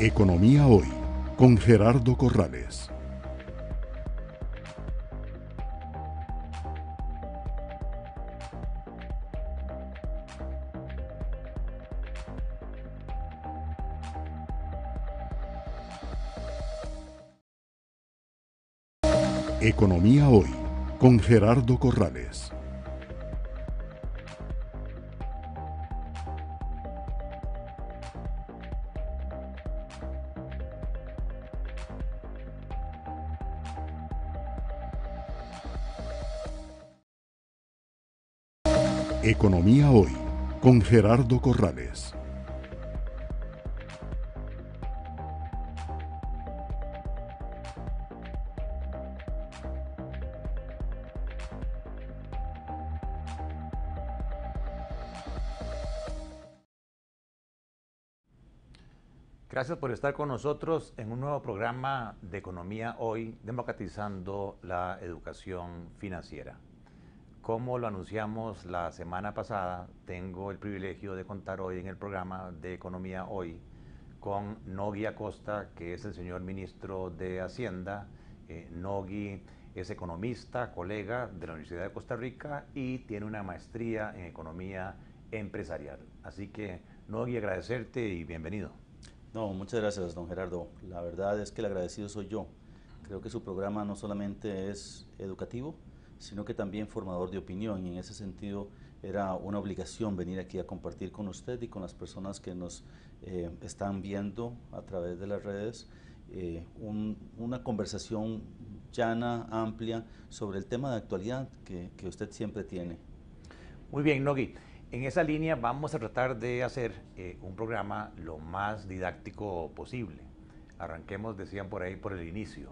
Economía Hoy con Gerardo Corrales. Economía Hoy con Gerardo Corrales. Economía Hoy con Gerardo Corrales. Gracias por estar con nosotros en un nuevo programa de Economía Hoy, democratizando la educación financiera. Como lo anunciamos la semana pasada, tengo el privilegio de contar hoy en el programa de Economía Hoy con Nogui Acosta, que es el señor ministro de Hacienda. Eh, Nogui es economista, colega de la Universidad de Costa Rica y tiene una maestría en economía empresarial. Así que, Nogui, agradecerte y bienvenido. No, muchas gracias, don Gerardo. La verdad es que el agradecido soy yo. Creo que su programa no solamente es educativo, sino que también formador de opinión y en ese sentido era una obligación venir aquí a compartir con usted y con las personas que nos eh, están viendo a través de las redes eh, una conversación llana, amplia, sobre el tema de actualidad que, que usted siempre tiene. Muy bien, Nogui. En esa línea vamos a tratar de hacer eh, un programa lo más didáctico posible. Arranquemos, decían por ahí, por el inicio.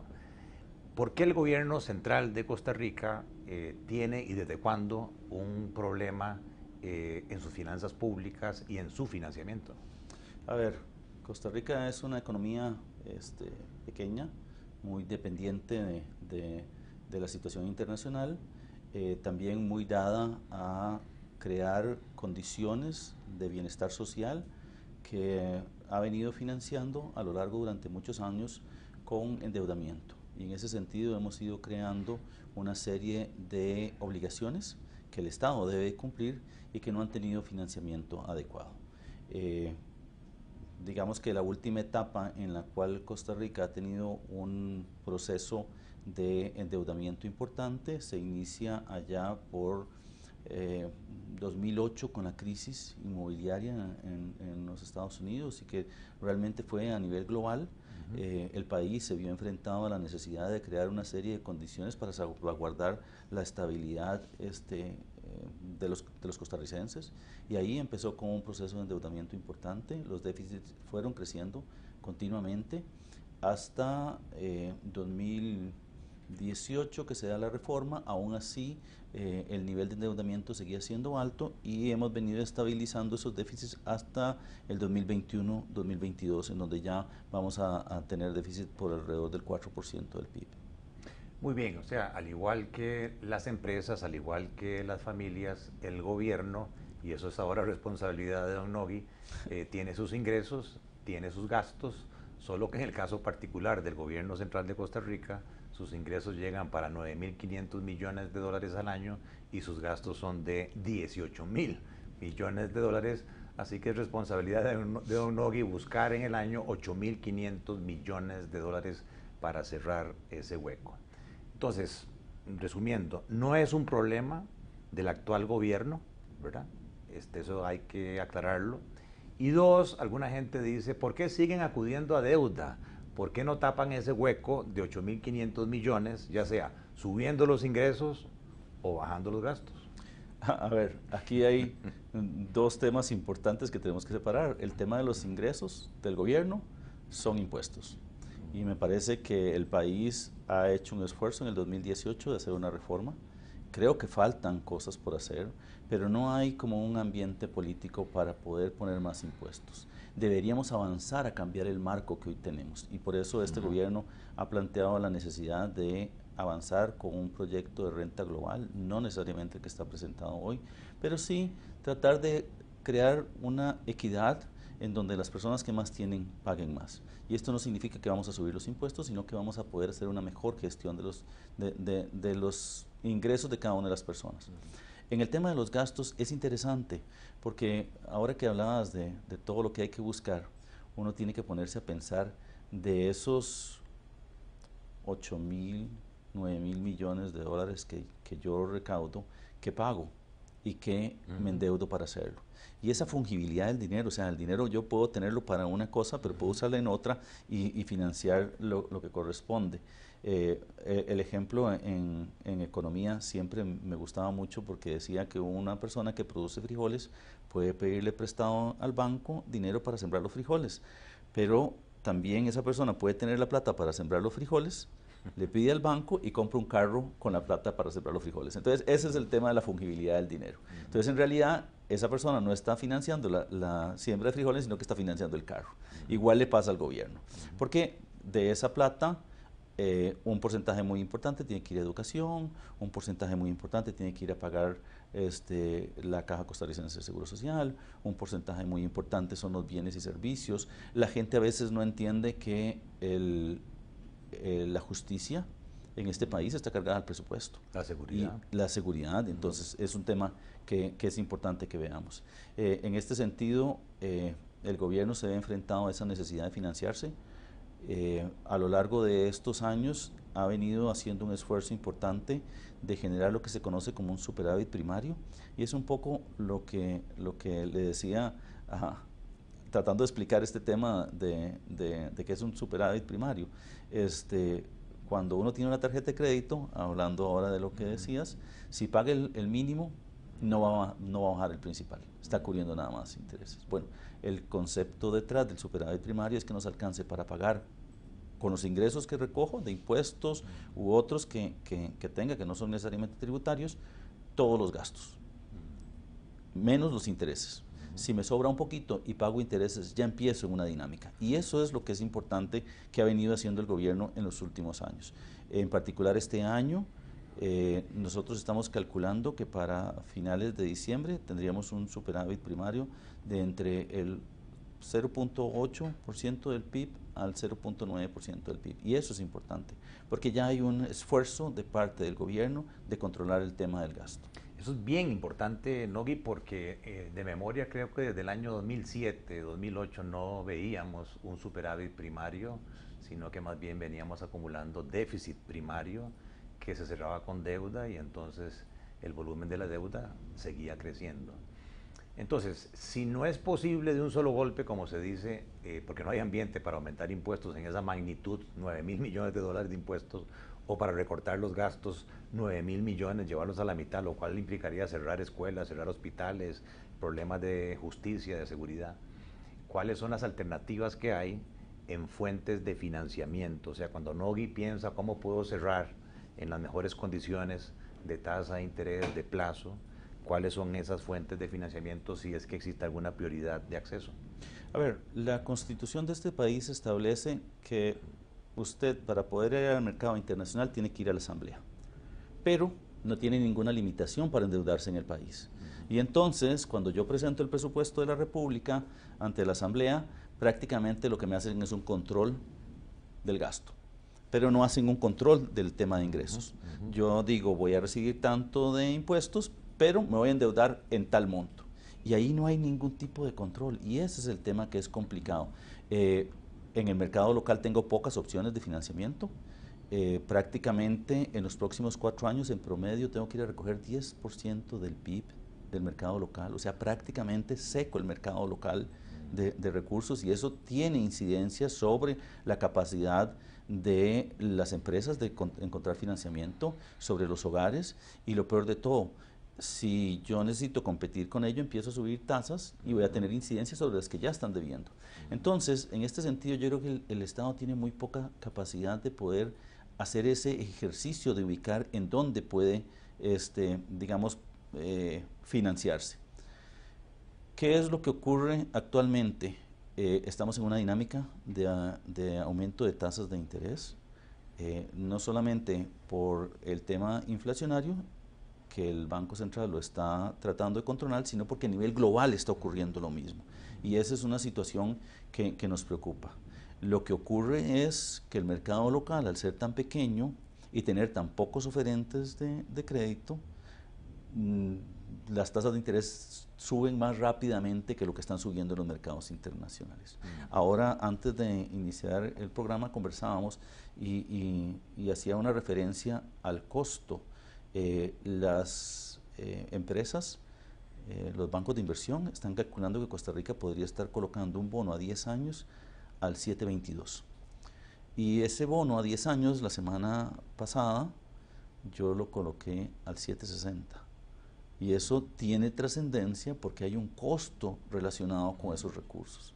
¿Por qué el gobierno central de Costa Rica eh, tiene y desde cuándo un problema eh, en sus finanzas públicas y en su financiamiento? A ver, Costa Rica es una economía este, pequeña, muy dependiente de, la situación internacional, eh, también muy dada a crear condiciones de bienestar social que ha venido financiando a lo largo durante muchos años con endeudamiento y en ese sentido hemos ido creando una serie de obligaciones que el Estado debe cumplir y que no han tenido financiamiento adecuado. Eh, digamos que la última etapa en la cual Costa Rica ha tenido un proceso de endeudamiento importante se inicia allá por 2008 eh, con la crisis inmobiliaria en, los Estados Unidos y que realmente fue a nivel global eh, el país se vio enfrentado a la necesidad de crear una serie de condiciones para salvaguardar la estabilidad este, eh, de los, costarricenses y ahí empezó con un proceso de endeudamiento importante, los déficits fueron creciendo continuamente hasta 2018 eh, que se da la reforma, aún así eh, el nivel de endeudamiento seguía siendo alto y hemos venido estabilizando esos déficits hasta el 2021-2022, en donde ya vamos a, tener déficit por alrededor del 4% del PIB. Muy bien, o sea, al igual que las empresas, al igual que las familias, el gobierno, y eso es ahora responsabilidad de Don Nogui, eh, tiene sus ingresos, tiene sus gastos, solo que en el caso particular del gobierno central de Costa Rica, sus ingresos llegan para 9.500 millones de dólares al año y sus gastos son de 18.000 millones de dólares. Así que es responsabilidad de, buscar en el año 8.500 millones de dólares para cerrar ese hueco. Entonces, resumiendo, no es un problema del actual gobierno, ¿verdad? Este, eso hay que aclararlo. Y dos, alguna gente dice, ¿por qué siguen acudiendo a deuda? ¿por qué no tapan ese hueco de 8.500 millones, ya sea subiendo los ingresos o bajando los gastos? A ver, aquí hay dos temas importantes que tenemos que separar. El tema de los ingresos del gobierno son impuestos. Y me parece que el país ha hecho un esfuerzo en el 2018 de hacer una reforma creo que faltan cosas por hacer, pero no hay como un ambiente político para poder poner más impuestos. Deberíamos avanzar a cambiar el marco que hoy tenemos y por eso este gobierno ha planteado la necesidad de avanzar con un proyecto de renta global, no necesariamente el que está presentado hoy, pero sí tratar de crear una equidad en donde las personas que más tienen paguen más. Y esto no significa que vamos a subir los impuestos, sino que vamos a poder hacer una mejor gestión de los, de, los ingresos de cada una de las personas. En el tema de los gastos es interesante, porque ahora que hablabas de, todo lo que hay que buscar, uno tiene que ponerse a pensar de esos 8 mil, 9 mil millones de dólares que, yo recaudo, que pago y qué me endeudo para hacerlo y esa fungibilidad del dinero, o sea, el dinero yo puedo tenerlo para una cosa, pero puedo usarlo en otra y, financiar lo, que corresponde. Eh, eh, el ejemplo en, economía siempre me gustaba mucho porque decía que una persona que produce frijoles puede pedirle prestado al banco dinero para sembrar los frijoles, pero también esa persona puede tener la plata para sembrar los frijoles, le pide al banco y compra un carro con la plata para sembrar los frijoles. Entonces, ese es el tema de la fungibilidad del dinero. Entonces, en realidad, esa persona no está financiando la, siembra de frijoles, sino que está financiando el carro. Igual le pasa al gobierno, porque de esa plata... Eh, un porcentaje muy importante tiene que ir a educación, un porcentaje muy importante tiene que ir a pagar este, la Caja Costarricense de Seguro Social, un porcentaje muy importante son los bienes y servicios. La gente a veces no entiende que el, eh, la justicia en este país está cargada al presupuesto. La seguridad. la seguridad, entonces es un tema que, es importante que veamos. Eh, en este sentido, eh, el gobierno se ha enfrentado a esa necesidad de financiarse. a lo largo de estos años ha venido haciendo un esfuerzo importante de generar lo que se conoce como un superávit primario y es un poco lo que, lo que le decía a, tratando de explicar este tema de, de, que es un superávit primario. Este, cuando uno tiene una tarjeta de crédito, hablando ahora de lo que decías, si paga el, mínimo, no va, a, bajar el principal, está cubriendo nada más intereses. Bueno, el concepto detrás del superávit primario es que nos alcance para pagar con los ingresos que recojo de impuestos u otros que tenga, que no son necesariamente tributarios, todos los gastos, menos los intereses si me sobra un poquito y pago intereses, ya empiezo en una dinámica. Y eso es lo que es importante que ha venido haciendo el gobierno en los últimos años. En particular este año, eh, nosotros estamos calculando que para finales de diciembre tendríamos un superávit primario de entre el 0.8% del PIB al 0.9% del PIB. Y eso es importante, porque ya hay un esfuerzo de parte del gobierno de controlar el tema del gasto. Eso es bien importante, Nogui, porque eh, de memoria creo que desde el año 2007, 2008 no veíamos un superávit primario, sino que más bien veníamos acumulando déficit primario que se cerraba con deuda y entonces el volumen de la deuda seguía creciendo. Entonces, si no es posible de un solo golpe, como se dice, eh, porque no hay ambiente para aumentar impuestos en esa magnitud, 9 mil millones de dólares de impuestos o para recortar los gastos 9 mil millones, llevarlos a la mitad, lo cual implicaría cerrar escuelas, cerrar hospitales, problemas de justicia, de seguridad. ¿Cuáles son las alternativas que hay en fuentes de financiamiento? O sea, cuando Nogui piensa cómo puedo cerrar en las mejores condiciones de tasa de interés, de plazo, cuáles son esas fuentes de financiamiento si es que existe alguna prioridad de acceso. A ver, la constitución de este país establece que usted para poder ir al mercado internacional tiene que ir a la asamblea, pero no tiene ninguna limitación para endeudarse en el país. Y entonces, cuando yo presento el presupuesto de la República ante la Asamblea, prácticamente lo que me hacen es un control del gasto pero no hacen un control del tema de ingresos. Yo digo, voy a recibir tanto de impuestos, pero me voy a endeudar en tal monto. Y ahí no hay ningún tipo de control, y ese es el tema que es complicado. Eh, en el mercado local tengo pocas opciones de financiamiento. Eh, prácticamente en los próximos cuatro años, en promedio, tengo que ir a recoger 10% del PIB del mercado local. O sea, prácticamente seco el mercado local de, de recursos y eso tiene incidencia sobre la capacidad de las empresas de encontrar financiamiento sobre los hogares y lo peor de todo, si yo necesito competir con ello, empiezo a subir tasas y voy a tener incidencias sobre las que ya están debiendo. Entonces, en este sentido, yo creo que el, Estado tiene muy poca capacidad de poder hacer ese ejercicio de ubicar en dónde puede, este, digamos, eh, financiarse. ¿Qué es lo que ocurre actualmente? Eh, estamos en una dinámica ah, de, aumento de tasas de interés, eh, no solamente por el tema inflacionario, que el Banco Central lo está tratando de controlar, sino porque a nivel global está ocurriendo lo mismo. Y esa es una situación que, que nos preocupa. Lo que ocurre es que el mercado local, al ser tan pequeño y tener tan pocos oferentes de, de crédito, mm, las tasas de interés suben más rápidamente que lo que están subiendo en los mercados internacionales. Mm. Ahora, antes de iniciar el programa, conversábamos y hacía una referencia al costo eh, las eh, empresas, eh, los bancos de inversión están calculando que Costa Rica podría estar colocando un bono a 10 años al 722. Y ese bono a 10 años, la semana pasada, yo lo coloqué al 760. Y eso tiene trascendencia porque hay un costo relacionado con esos recursos.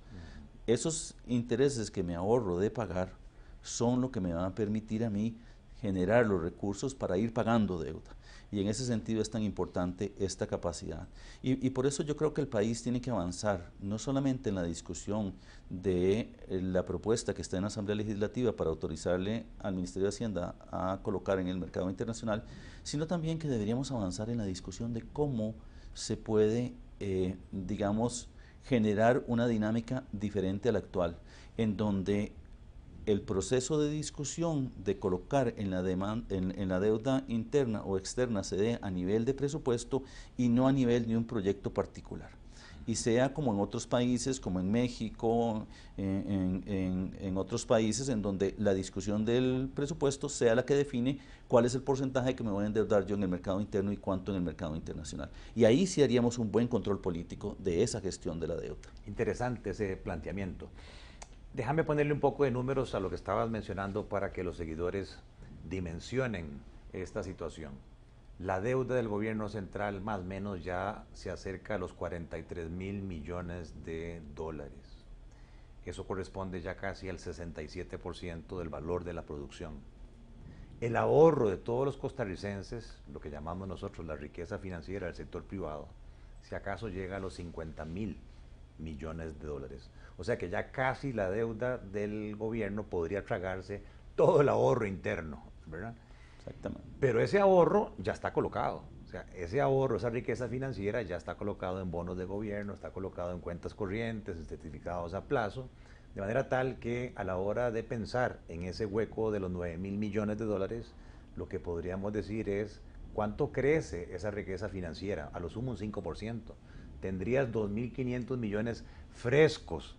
Esos intereses que me ahorro de pagar son lo que me van a permitir a mí generar los recursos para ir pagando deuda. Y en ese sentido es tan importante esta capacidad. Y, por eso yo creo que el país tiene que avanzar, no solamente en la discusión de eh, la propuesta que está en la Asamblea Legislativa para autorizarle al Ministerio de Hacienda a colocar en el mercado internacional, sino también que deberíamos avanzar en la discusión de cómo se puede, eh, digamos, generar una dinámica diferente a la actual, en donde el proceso de discusión de colocar en la, en, la deuda interna o externa se dé a nivel de presupuesto y no a nivel de un proyecto particular y sea como en otros países, como en México, en, en, otros países en donde la discusión del presupuesto sea la que define cuál es el porcentaje que me voy a endeudar yo en el mercado interno y cuánto en el mercado internacional. Y ahí sí haríamos un buen control político de esa gestión de la deuda. Interesante ese planteamiento. Déjame ponerle un poco de números a lo que estabas mencionando para que los seguidores dimensionen esta situación. La deuda del gobierno central más o menos ya se acerca a los 43 mil millones de dólares. Eso corresponde ya casi al 67% del valor de la producción. El ahorro de todos los costarricenses, lo que llamamos nosotros la riqueza financiera del sector privado, si acaso llega a los 50 mil millones de dólares. O sea que ya casi la deuda del gobierno podría tragarse todo el ahorro interno, ¿verdad? Exactamente. Pero ese ahorro ya está colocado. O sea, ese ahorro, esa riqueza financiera ya está colocado en bonos de gobierno, está colocado en cuentas corrientes, certificados a plazo, de manera tal que a la hora de pensar en ese hueco de los 9 mil millones de dólares, lo que podríamos decir es cuánto crece esa riqueza financiera, a lo sumo un 5% tendrías 2.500 millones frescos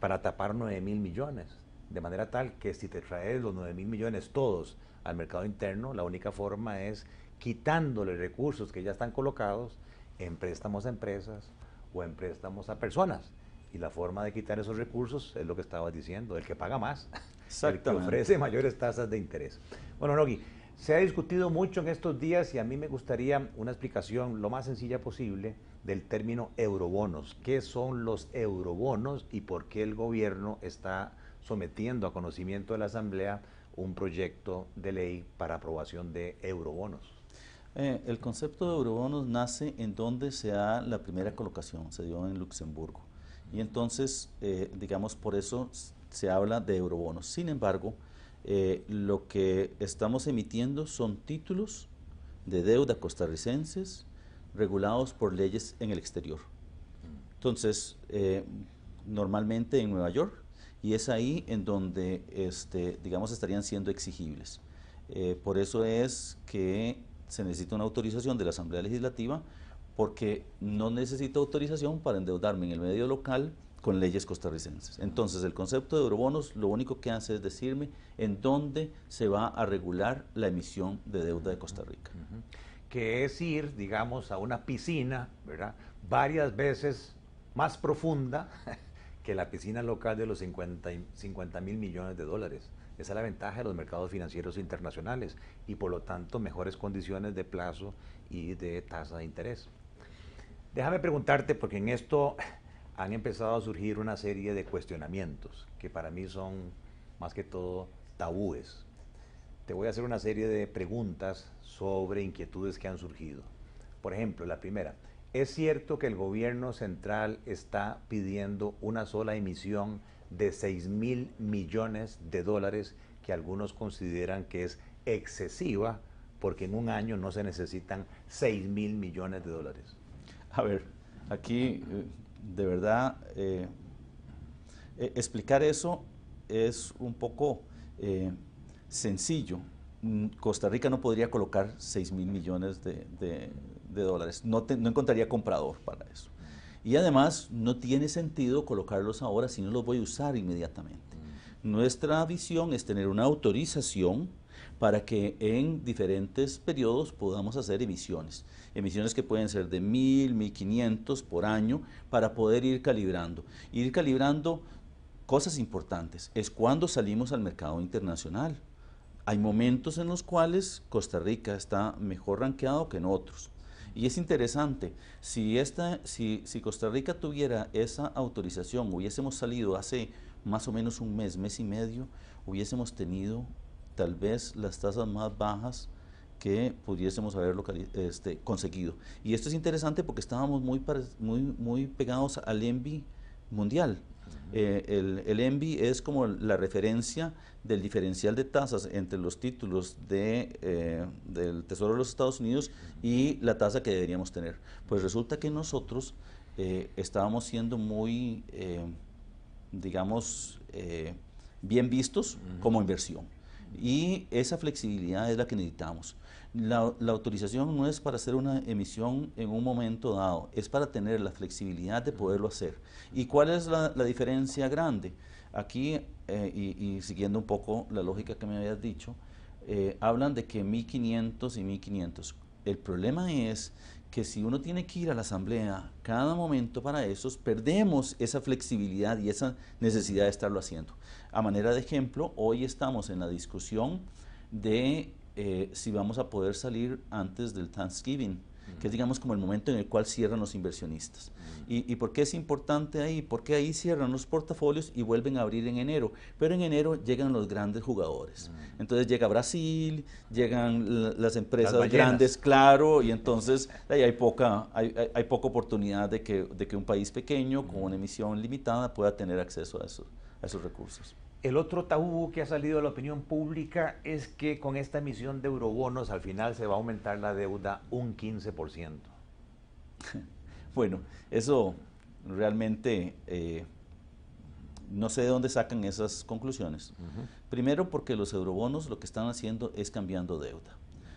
para tapar 9.000 millones. De manera tal que si te traes los 9.000 millones todos al mercado interno, la única forma es quitándole recursos que ya están colocados en préstamos a empresas o en préstamos a personas. Y la forma de quitar esos recursos es lo que estabas diciendo, el que paga más, el que ofrece mayores tasas de interés. Bueno, Rogi, se ha discutido mucho en estos días y a mí me gustaría una explicación lo más sencilla posible del término eurobonos. ¿Qué son los eurobonos y por qué el gobierno está sometiendo a conocimiento de la Asamblea un proyecto de ley para aprobación de eurobonos? Eh, el concepto de eurobonos nace en donde se da la primera colocación, se dio en Luxemburgo. Y entonces, eh, digamos, por eso se habla de eurobonos. Sin embargo, eh, lo que estamos emitiendo son títulos de deuda costarricenses regulados por leyes en el exterior. Entonces, eh, normalmente en Nueva York, y es ahí en donde, este, digamos, estarían siendo exigibles. Eh, por eso es que se necesita una autorización de la Asamblea Legislativa, porque no necesito autorización para endeudarme en el medio local con leyes costarricenses. Entonces, el concepto de eurobonos lo único que hace es decirme en dónde se va a regular la emisión de deuda de Costa Rica que es ir, digamos, a una piscina, ¿verdad? Varias veces más profunda que la piscina local de los 50, 50 mil millones de dólares. Esa es la ventaja de los mercados financieros internacionales y por lo tanto mejores condiciones de plazo y de tasa de interés. Déjame preguntarte, porque en esto han empezado a surgir una serie de cuestionamientos que para mí son más que todo tabúes voy a hacer una serie de preguntas sobre inquietudes que han surgido. Por ejemplo, la primera, ¿es cierto que el gobierno central está pidiendo una sola emisión de 6 mil millones de dólares que algunos consideran que es excesiva porque en un año no se necesitan 6 mil millones de dólares? A ver, aquí eh, de verdad eh, e-, explicar eso es un poco... Eh, sencillo, mm, Costa Rica no podría colocar 6 mil millones de, dólares. No, encontraría comprador para eso. Y además, no tiene sentido colocarlos ahora si no los voy a usar inmediatamente. Mm. Nuestra visión es tener una autorización para que en diferentes periodos podamos hacer emisiones. Emisiones que pueden ser de 1.000, 1.500 por año para poder ir calibrando. Ir calibrando cosas importantes. Es cuando salimos al mercado internacional hay momentos en los cuales Costa Rica está mejor ranqueado que en otros. Y es interesante, si, esta, si, Costa Rica tuviera esa autorización, hubiésemos salido hace más o menos un mes, mes y medio, hubiésemos tenido tal vez las tasas más bajas que pudiésemos haber este, conseguido. Y esto es interesante porque estábamos muy, muy, muy pegados al ENVI mundial. Eh, el, el ENVI es como la referencia del diferencial de tasas entre los títulos de, eh, del Tesoro de los Estados Unidos y la tasa que deberíamos tener. Pues resulta que nosotros eh, estábamos siendo muy, digamos, bien vistos como inversión. Y esa flexibilidad es la que necesitamos. La, autorización no es para hacer una emisión en un momento dado, es para tener la flexibilidad de poderlo hacer. ¿Y cuál es la, diferencia grande? Aquí, eh, y, siguiendo un poco la lógica que me habías dicho, eh, hablan de que 1500 y 1500. El problema es que si uno tiene que ir a la asamblea cada momento para eso, perdemos esa flexibilidad y esa necesidad de estarlo haciendo. A manera de ejemplo, hoy estamos en la discusión de eh, si vamos a poder salir antes del Thanksgiving, que es mm. digamos como el momento en el cual cierran los inversionistas. Mm. y, por qué es importante ahí? Porque ahí cierran los portafolios y vuelven a abrir en enero, pero en enero llegan los grandes jugadores. Mm. Entonces llega Brasil, llegan las empresas grandes, claro, y entonces ahí hay poca, oportunidad de que, un país pequeño con una emisión limitada pueda tener acceso a esos recursos. El otro tabú que ha salido de la opinión pública es que con esta emisión de eurobonos al final se va a aumentar la deuda un 15%. Bueno, eso realmente eh, no sé de dónde sacan esas conclusiones. Primero porque los eurobonos lo que están haciendo es cambiando deuda.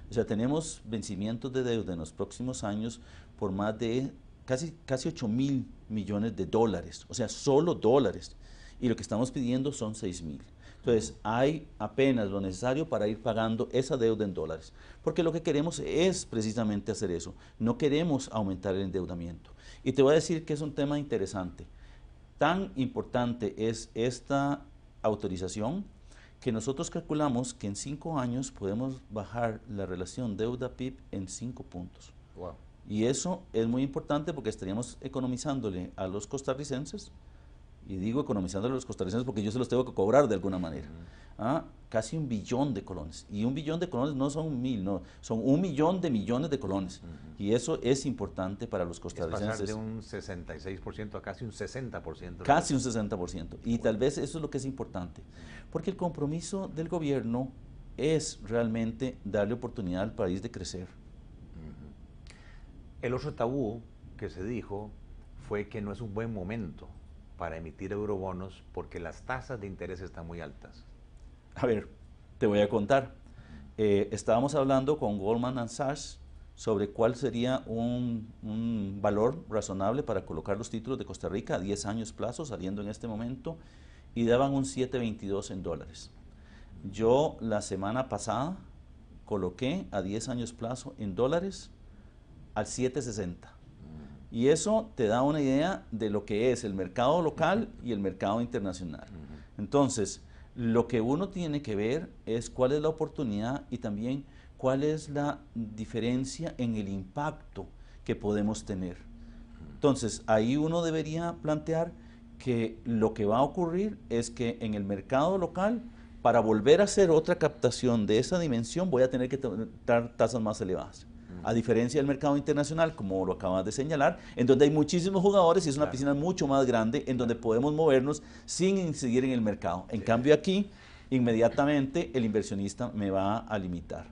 O sea, tenemos vencimientos de deuda en los próximos años por más de casi, casi 8 mil millones de dólares. O sea, solo dólares y lo que estamos pidiendo son 6 mil. Entonces, hay apenas lo necesario para ir pagando esa deuda en dólares, porque lo que queremos es precisamente hacer eso, no queremos aumentar el endeudamiento. Y te voy a decir que es un tema interesante. Tan importante es esta autorización que nosotros calculamos que en cinco años podemos bajar la relación deuda-PIB en cinco puntos. Y eso es muy importante porque estaríamos economizándole a los costarricenses y digo economizando a los costarricenses porque yo se los tengo que cobrar de alguna manera, ah, casi un billón de colones. Y un billón de colones no son mil, no, son un millón de millones de colones. Y eso es importante para los costarricenses. Es pasar de un 66% a casi un 60%. Casi un 60%. Y tal vez eso es lo que es importante. Porque el compromiso del gobierno es realmente darle oportunidad al país de crecer. El otro tabú que se dijo fue que no es un buen momento para emitir eurobonos porque las tasas de interés están muy altas? A ver, te voy a contar. Eh, estábamos hablando con Goldman Sachs sobre cuál sería un, un, valor razonable para colocar los títulos de Costa Rica a 10 años plazo, saliendo en este momento, y daban un 7.22 en dólares. Yo la semana pasada coloqué a 10 años plazo en dólares al 7.60. Y eso te da una idea de lo que es el mercado local y el mercado internacional. Entonces, lo que uno tiene que ver es cuál es la oportunidad y también cuál es la diferencia en el impacto que podemos tener. Entonces, ahí uno debería plantear que lo que va a ocurrir es que en el mercado local, para volver a hacer otra captación de esa dimensión, voy a tener que tratar tasas más elevadas a diferencia del mercado internacional, como lo acabas de señalar, en donde hay muchísimos jugadores y es una piscina mucho más grande, en donde podemos movernos sin incidir en el mercado. En cambio aquí, inmediatamente el inversionista me va a limitar.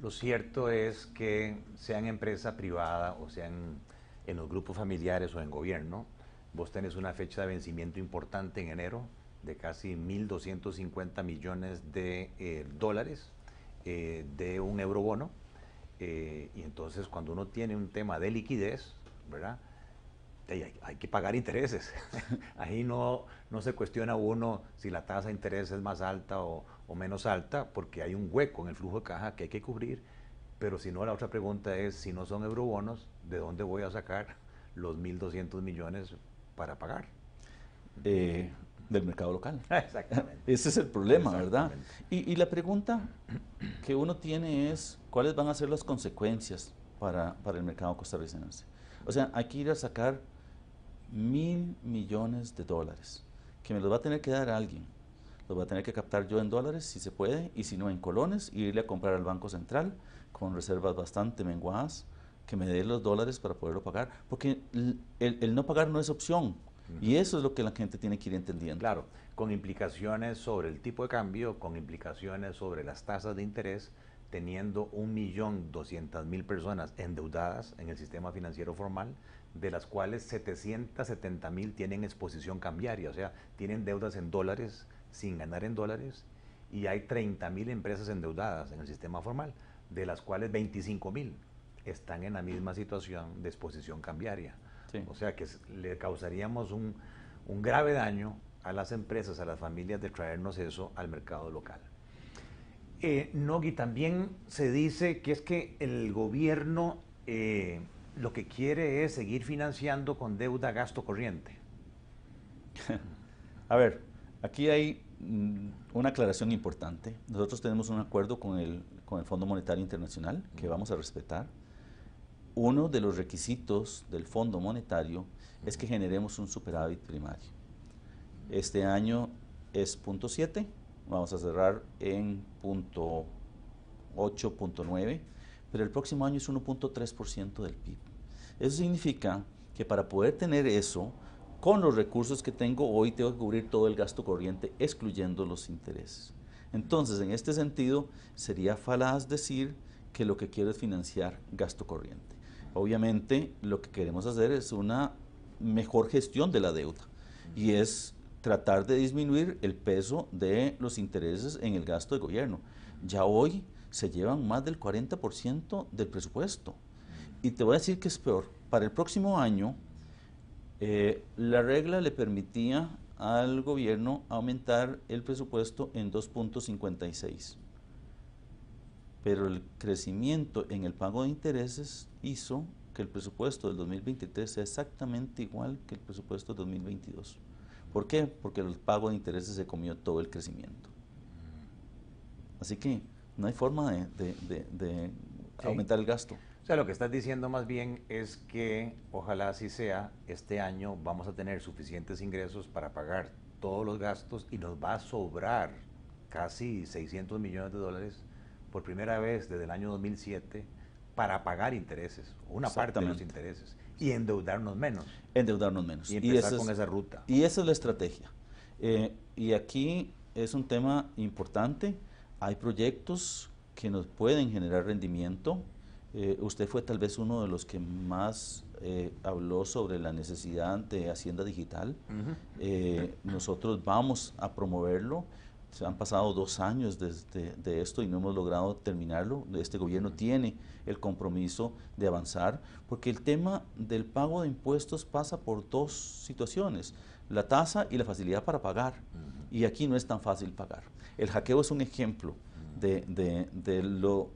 Lo cierto es que sean empresa privada o sean en los grupos familiares o en gobierno, vos tenés una fecha de vencimiento importante en enero de casi 1.250 millones de eh, dólares eh, de un eurobono eh, y entonces cuando uno tiene un tema de liquidez, ¿verdad? Hay, que pagar intereses. Ahí no, no se cuestiona uno si la tasa de interés es más alta o, menos alta, porque hay un hueco en el flujo de caja que hay que cubrir. Pero si no, la otra pregunta es, si no son eurobonos, ¿de dónde voy a sacar los 1.200 millones para pagar? Eh, del mercado local. Exactamente. Ese es el problema, ¿verdad? Y, la pregunta que uno tiene es, ¿cuáles van a ser las consecuencias para, para el mercado costarricense? O sea, hay que ir a sacar mil millones de dólares, que me los va a tener que dar alguien. Los va a tener que captar yo en dólares, si se puede, y si no, en colones, y irle a comprar al Banco Central con reservas bastante menguadas, que me dé los dólares para poderlo pagar. Porque el no pagar no es opción, y eso es lo que la gente tiene que ir entendiendo. Claro, con implicaciones sobre el tipo de cambio, con implicaciones sobre las tasas de interés, teniendo 1.200.000 personas endeudadas en el sistema financiero formal, de las cuales 770.000 tienen exposición cambiaria, o sea, tienen deudas en dólares sin ganar en dólares, y hay 30.000 empresas endeudadas en el sistema formal, de las cuales 25.000 están en la misma situación de exposición cambiaria. O sea que le causaríamos un, grave daño a las empresas, a las familias de traernos eso al mercado local. Eh, también se dice que es que el gobierno eh, lo que quiere es seguir financiando con deuda gasto corriente. a ver, aquí hay mm, una aclaración importante. Nosotros tenemos un acuerdo con el, con el Fondo Monetario Internacional que vamos a respetar uno de los requisitos del Fondo Monetario es que generemos un superávit primario. Este año es 0.7, vamos a cerrar en punto pero el próximo año es 1.3% del PIB. Eso significa que para poder tener eso, con los recursos que tengo hoy tengo que cubrir todo el gasto corriente, excluyendo los intereses. Entonces, en este sentido, sería falaz decir que lo que quiero es financiar gasto corriente obviamente lo que queremos hacer es una mejor gestión de la deuda y es tratar de disminuir el peso de los intereses en el gasto de gobierno. Ya hoy se llevan más del 40% del presupuesto. Y te voy a decir que es peor. Para el próximo año, eh, la regla le permitía al gobierno aumentar el presupuesto en 2.56 pero el crecimiento en el pago de intereses hizo que el presupuesto del 2023 sea exactamente igual que el presupuesto del 2022. ¿Por qué? Porque el pago de intereses se comió todo el crecimiento. Así que no hay forma de, aumentar el gasto. O sea, lo que estás diciendo más bien es que ojalá así sea, este año vamos a tener suficientes ingresos para pagar todos los gastos y nos va a sobrar casi 600 millones de dólares por primera vez desde el año 2007 para pagar intereses, una parte de los intereses, y endeudarnos menos. Endeudarnos menos. Y empezar con esa ruta. Y esa es la estrategia. Eh, y aquí es un tema importante. Hay proyectos que nos pueden generar rendimiento. Eh, usted fue tal vez uno de los que más eh, habló sobre la necesidad de Hacienda Digital. nosotros vamos a promoverlo. Se han pasado dos años desde de esto y no hemos logrado terminarlo. Este gobierno tiene el compromiso de avanzar, porque el tema del pago de impuestos pasa por dos situaciones, la tasa y la facilidad para pagar. Y aquí no es tan fácil pagar. El hackeo es un ejemplo de, lo,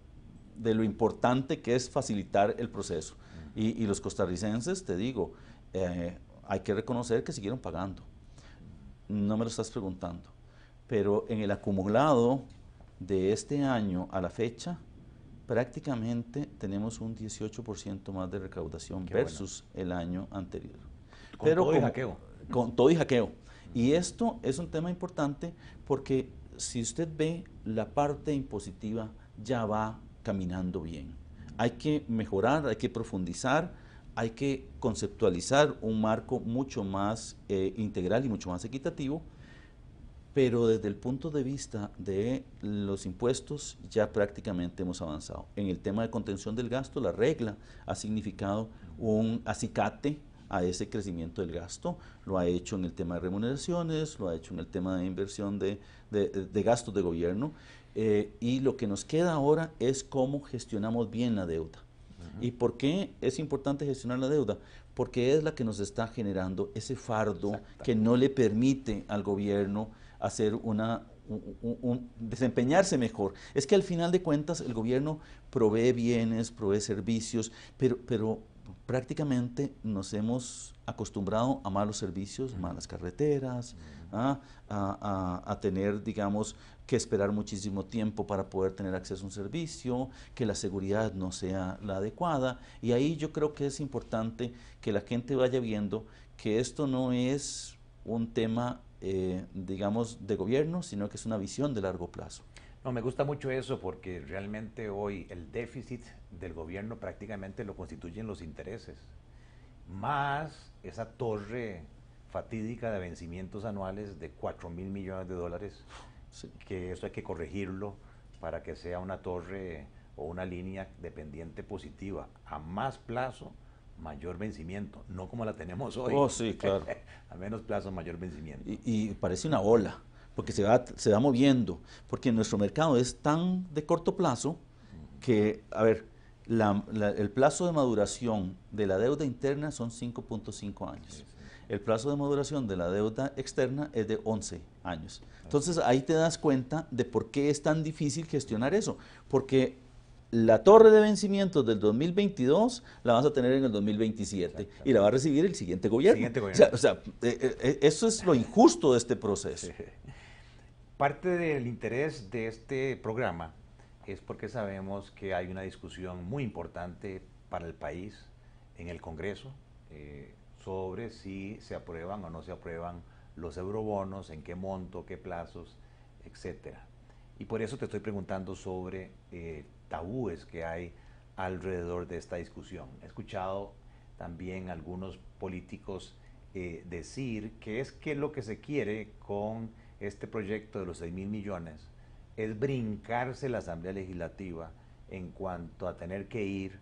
importante que es facilitar el proceso. y, los costarricenses, te digo, eh, hay que reconocer que siguieron pagando. No me lo estás preguntando pero en el acumulado de este año a la fecha, prácticamente tenemos un 18% más de recaudación versus el año anterior. Con todo y hackeo. Con todo y hackeo. Y esto es un tema importante porque si usted ve la parte impositiva ya va caminando bien. Hay que mejorar, hay que profundizar, hay que conceptualizar un marco mucho más eh, integral y mucho más equitativo pero desde el punto de vista de los impuestos ya prácticamente hemos avanzado. En el tema de contención del gasto, la regla ha significado un acicate a ese crecimiento del gasto, lo ha hecho en el tema de remuneraciones, lo ha hecho en el tema de inversión de, gastos de gobierno, eh, y lo que nos queda ahora es cómo gestionamos bien la deuda. ¿Y por qué es importante gestionar la deuda? Porque es la que nos está generando ese fardo que no le permite al gobierno hacer una, un, desempeñarse mejor. Es que al final de cuentas el gobierno provee bienes, provee servicios, pero, pero prácticamente nos hemos acostumbrado a malos servicios, malas carreteras, ¿ah? a, tener, digamos, que esperar muchísimo tiempo para poder tener acceso a un servicio, que la seguridad no sea la adecuada. Y ahí yo creo que es importante que la gente vaya viendo que esto no es un tema eh, digamos, de gobierno, sino que es una visión de largo plazo. No, me gusta mucho eso porque realmente hoy el déficit del gobierno prácticamente lo constituyen los intereses, más esa torre fatídica de vencimientos anuales de 4 mil millones de dólares, que eso hay que corregirlo para que sea una torre o una línea dependiente positiva a más plazo mayor vencimiento, no como la tenemos hoy. Oh, sí, claro. a menos plazo, mayor vencimiento. Y, parece una ola, porque se va, se va moviendo, porque nuestro mercado es tan de corto plazo que, a ver, el plazo de maduración de la deuda interna son 5.5 años. El plazo de maduración de la deuda externa es de 11 años. Entonces ahí te das cuenta de por qué es tan difícil gestionar eso, porque la torre de vencimientos del 2022 la vas a tener en el 2027 y la va a recibir el siguiente gobierno. O sea, eh, eh, eh, eso es lo injusto de este proceso. Parte del interés de este programa es porque sabemos que hay una discusión muy importante para el país en el Congreso sobre si se aprueban o no se aprueban los eurobonos, en qué monto, qué plazos, etcétera. Y por eso te estoy preguntando sobre que hay alrededor de esta discusión. He escuchado también algunos políticos eh, decir que es que lo que se quiere con este proyecto de los 6 mil millones es brincarse la Asamblea Legislativa en cuanto a tener que ir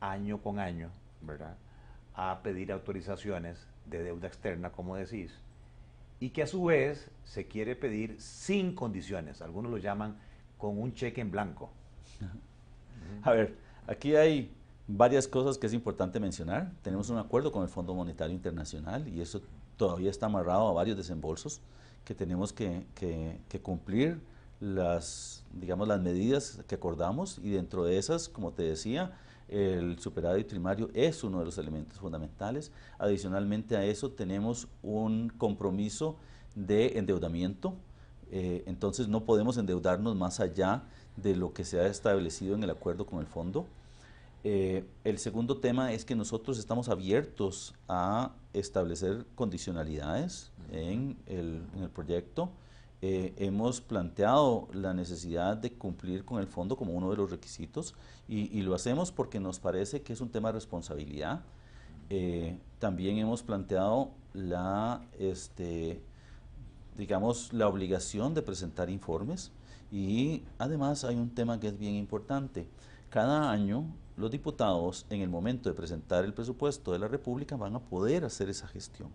año con año, ¿verdad? A pedir autorizaciones de deuda externa, como decís, y que a su vez se quiere pedir sin condiciones, algunos lo llaman con un cheque en blanco, a ver, aquí hay varias cosas que es importante mencionar. Tenemos un acuerdo con el Fondo Monetario Internacional y eso todavía está amarrado a varios desembolsos que tenemos que, cumplir las, digamos, las medidas que acordamos y dentro de esas, como te decía, el superávit primario es uno de los elementos fundamentales. Adicionalmente a eso tenemos un compromiso de endeudamiento. Eh, entonces no podemos endeudarnos más allá de lo que se ha establecido en el acuerdo con el fondo. Eh, el segundo tema es que nosotros estamos abiertos a establecer condicionalidades en el, proyecto. Eh, hemos planteado la necesidad de cumplir con el fondo como uno de los requisitos y, lo hacemos porque nos parece que es un tema de responsabilidad. Eh, también hemos planteado la, este, digamos, la obligación de presentar informes y además hay un tema que es bien importante. Cada año los diputados en el momento de presentar el presupuesto de la República van a poder hacer esa gestión.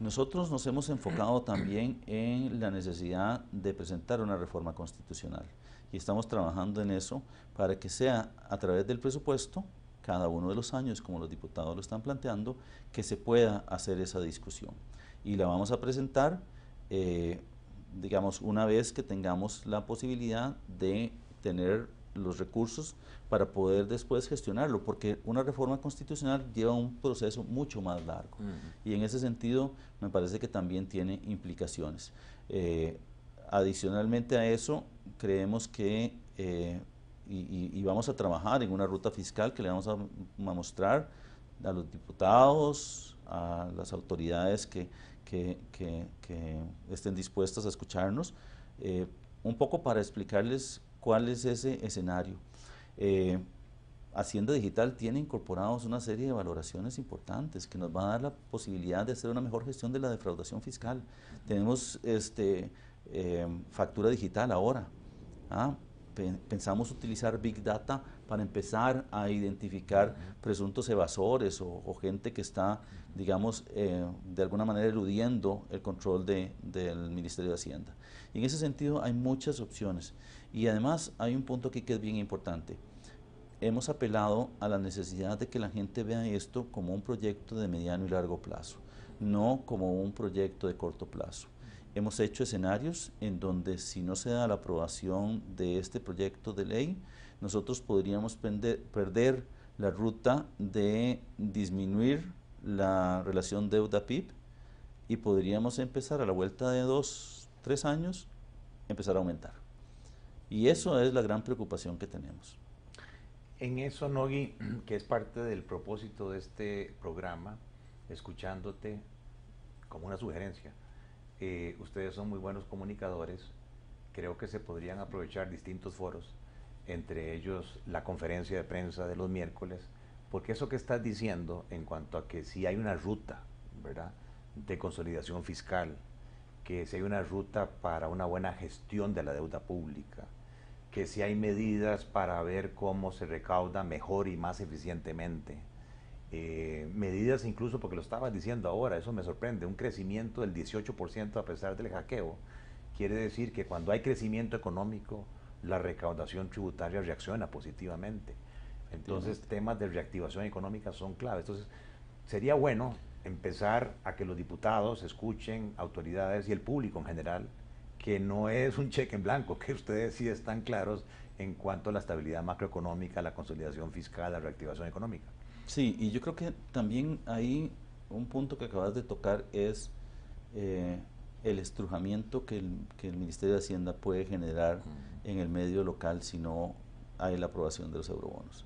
Nosotros nos hemos enfocado también en la necesidad de presentar una reforma constitucional y estamos trabajando en eso para que sea a través del presupuesto, cada uno de los años, como los diputados lo están planteando, que se pueda hacer esa discusión. Y la vamos a presentar eh, digamos, una vez que tengamos la posibilidad de tener los recursos para poder después gestionarlo, porque una reforma constitucional lleva un proceso mucho más largo. Y en ese sentido me parece que también tiene implicaciones. Eh, adicionalmente a eso, creemos que, eh, y, vamos a trabajar en una ruta fiscal que le vamos a mostrar a los diputados, a las autoridades que, que, estén dispuestas a escucharnos, eh, un poco para explicarles cuál es ese escenario. Eh, Hacienda Digital tiene incorporados una serie de valoraciones importantes que nos va a dar la posibilidad de hacer una mejor gestión de la defraudación fiscal. Tenemos este, eh, factura digital ahora. ¿ah? Pensamos utilizar Big Data para empezar a identificar presuntos evasores o, gente que está, digamos, eh, de alguna manera eludiendo el control del Ministerio de Hacienda. Y en ese sentido hay muchas opciones. Y además hay un punto aquí que es bien importante. Hemos apelado a la necesidad de que la gente vea esto como un proyecto de mediano y largo plazo, no como un proyecto de corto plazo. Hemos hecho escenarios en donde si no se da la aprobación de este proyecto de ley, nosotros podríamos perder la ruta de disminuir la relación deuda-PIB y podríamos empezar a la vuelta de dos, tres años, empezar a aumentar. Y eso es la gran preocupación que tenemos. En eso, Nogui, que es parte del propósito de este programa, escuchándote como una sugerencia, eh, ustedes son muy buenos comunicadores, creo que se podrían aprovechar distintos foros entre ellos la conferencia de prensa de los miércoles, porque eso que estás diciendo en cuanto a que si hay una ruta, ¿verdad?, de consolidación fiscal, que si hay una ruta para una buena gestión de la deuda pública, que si hay medidas para ver cómo se recauda mejor y más eficientemente, eh, medidas incluso, porque lo estabas diciendo ahora, eso me sorprende, un crecimiento del 18% a pesar del hackeo, quiere decir que cuando hay crecimiento económico, la recaudación tributaria reacciona positivamente. Entonces, temas de reactivación económica son clave. Entonces, sería bueno empezar a que los diputados escuchen, autoridades y el público en general, que no es un cheque en blanco, que ustedes sí están claros en cuanto a la estabilidad macroeconómica, la consolidación fiscal, la reactivación económica. Sí, y yo creo que también hay un punto que acabas de tocar es eh, el estrujamiento que el, que el, Ministerio de Hacienda puede generar en el medio local si no hay la aprobación de los eurobonos.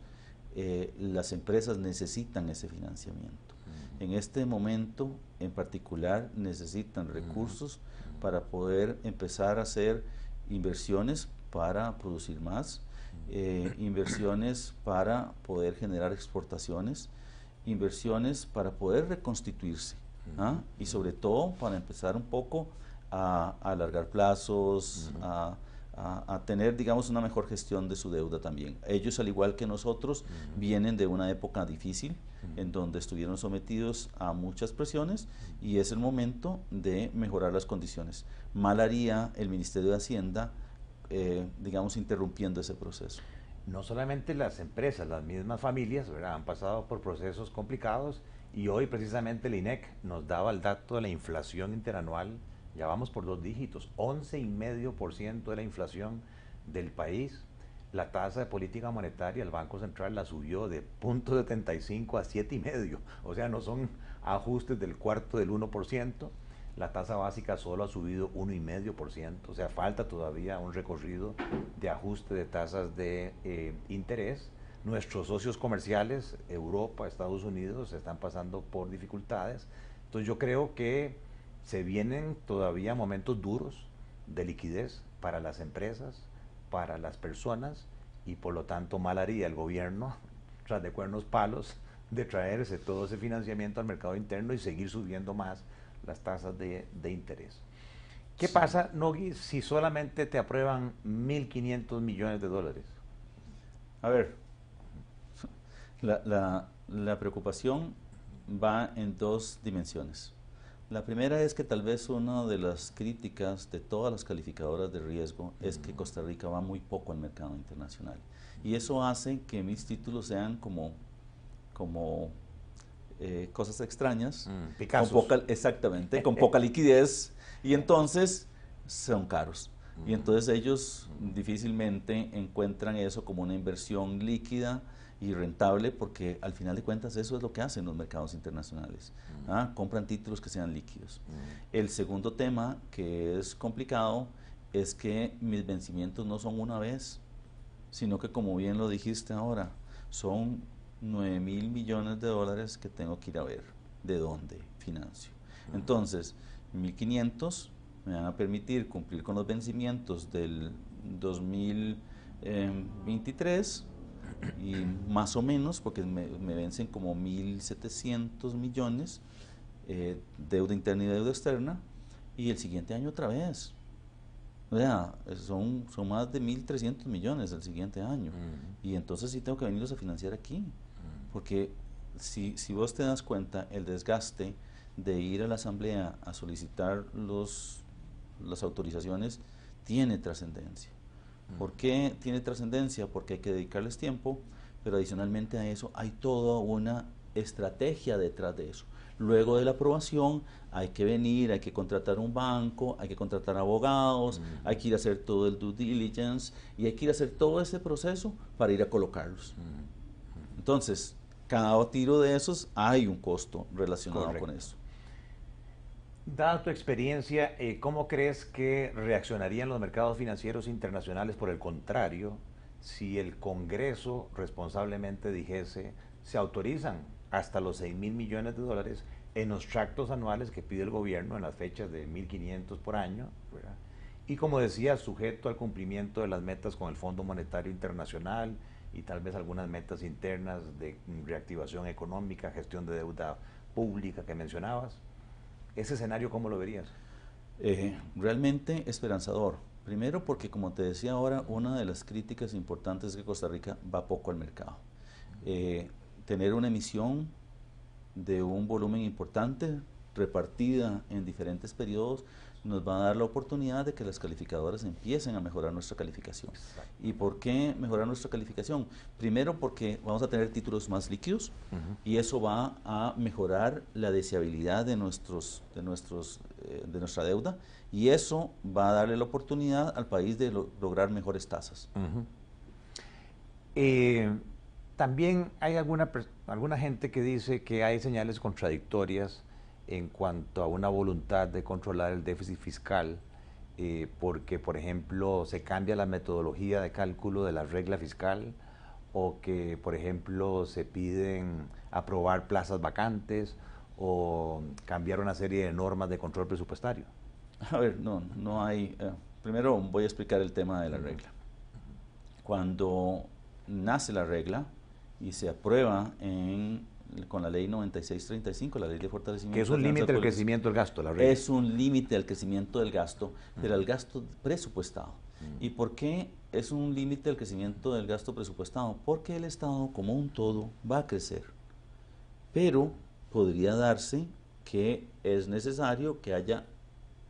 Eh, las empresas necesitan ese financiamiento. En este momento en particular necesitan recursos para poder empezar a hacer inversiones para producir más, eh, inversiones para poder generar exportaciones, inversiones para poder reconstituirse ¿ah? y sobre todo para empezar un poco a, a alargar plazos, a a, tener, digamos, una mejor gestión de su deuda también. Ellos, al igual que nosotros, vienen de una época difícil en donde estuvieron sometidos a muchas presiones y es el momento de mejorar las condiciones. Mal haría el Ministerio de Hacienda, eh, digamos, interrumpiendo ese proceso. No solamente las empresas, las mismas familias han pasado por procesos complicados y hoy precisamente el INEC nos daba el dato de la inflación interanual ya vamos por dos dígitos, 11,5% de la inflación del país. La tasa de política monetaria, el Banco Central la subió de 0.75 a 7,5, o sea, no son ajustes del cuarto del 1%. La tasa básica solo ha subido 1,5%, o sea, falta todavía un recorrido de ajuste de tasas de eh, interés. Nuestros socios comerciales, Europa, Estados Unidos, están pasando por dificultades. Entonces yo creo que se vienen todavía momentos duros de liquidez para las empresas, para las personas, y por lo tanto mal haría el gobierno, tras de cuernos palos, de traerse todo ese financiamiento al mercado interno y seguir subiendo más las tasas de, interés. ¿Qué pasa, Nogui, si solamente te aprueban 1.500 millones de dólares? A ver, la preocupación va en dos dimensiones. La primera es que tal vez una de las críticas de todas las calificadoras de riesgo es que Costa Rica va muy poco al mercado internacional. Y eso hace que mis títulos sean como, como eh, cosas extrañas, mm, poca, exactamente, con poca liquidez, y entonces son caros. Y mm. entonces ellos difícilmente encuentran eso como una inversión líquida y rentable porque al final de cuentas eso es lo que hacen los mercados internacionales. Mm. ¿ah? Compran títulos que sean líquidos. Mm. El segundo tema que es complicado es que mis vencimientos no son una vez, sino que como bien lo dijiste ahora, son 9 mil millones de dólares que tengo que ir a ver de dónde financio. Mm. Entonces, 1.500 me van a permitir cumplir con los vencimientos del 2023 y más o menos, porque me, vencen como 1.700 millones, eh, deuda interna y deuda externa, y el siguiente año otra vez. O sea, son, son más de 1.300 millones el siguiente año. Y entonces sí tengo que venirlos a financiar aquí. Porque si, si vos te das cuenta, el desgaste de ir a la asamblea a solicitar los, las autorizaciones tiene trascendencia. ¿Por qué tiene trascendencia? Porque hay que dedicarles tiempo, pero adicionalmente a eso hay toda una estrategia detrás de eso. Luego de la aprobación hay que venir, hay que contratar un banco, hay que contratar abogados, hay que ir a hacer todo el due diligence y hay que ir a hacer todo ese proceso para ir a colocarlos. Entonces, cada tiro de esos hay un costo relacionado con eso. Dada tu experiencia, eh, ¿cómo crees que reaccionarían los mercados financieros internacionales por el contrario si el Congreso responsablemente dijese se autorizan hasta los 6 mil millones de dólares en los tractos anuales que pide el gobierno en las fechas de 1.500 por año? Y como decía, sujeto al cumplimiento de las metas con el Fondo Monetario Internacional y tal vez algunas metas internas de reactivación económica, gestión de deuda pública que mencionabas ese escenario cómo lo verías? Eh, realmente esperanzador. Primero porque, como te decía ahora, una de las críticas importantes es que Costa Rica va poco al mercado. Eh, tener una emisión de un volumen importante repartida en diferentes periodos nos va a dar la oportunidad de que las calificadoras empiecen a mejorar nuestra calificación. ¿Y por qué mejorar nuestra calificación? Primero porque vamos a tener títulos más líquidos y eso va a mejorar la deseabilidad de, nuestros, de, nuestros, eh, de nuestra deuda y eso va a darle la oportunidad al país de lograr mejores tasas. Eh, también hay alguna, alguna gente que dice que hay señales contradictorias en cuanto a una voluntad de controlar el déficit fiscal, eh, porque, por ejemplo, se cambia la metodología de cálculo de la regla fiscal o que, por ejemplo, se piden aprobar plazas vacantes o cambiar una serie de normas de control presupuestario? A ver, no, no hay... Eh, primero voy a explicar el tema de la regla. Cuando nace la regla y se aprueba en con la ley 9635, la ley de fortalecimiento. Que es un límite al crecimiento del gasto, la regla. Es un límite al crecimiento del gasto, mm. pero al gasto presupuestado. Mm. ¿Y por qué es un límite al crecimiento del gasto presupuestado? Porque el Estado como un todo va a crecer, pero podría darse que es necesario que haya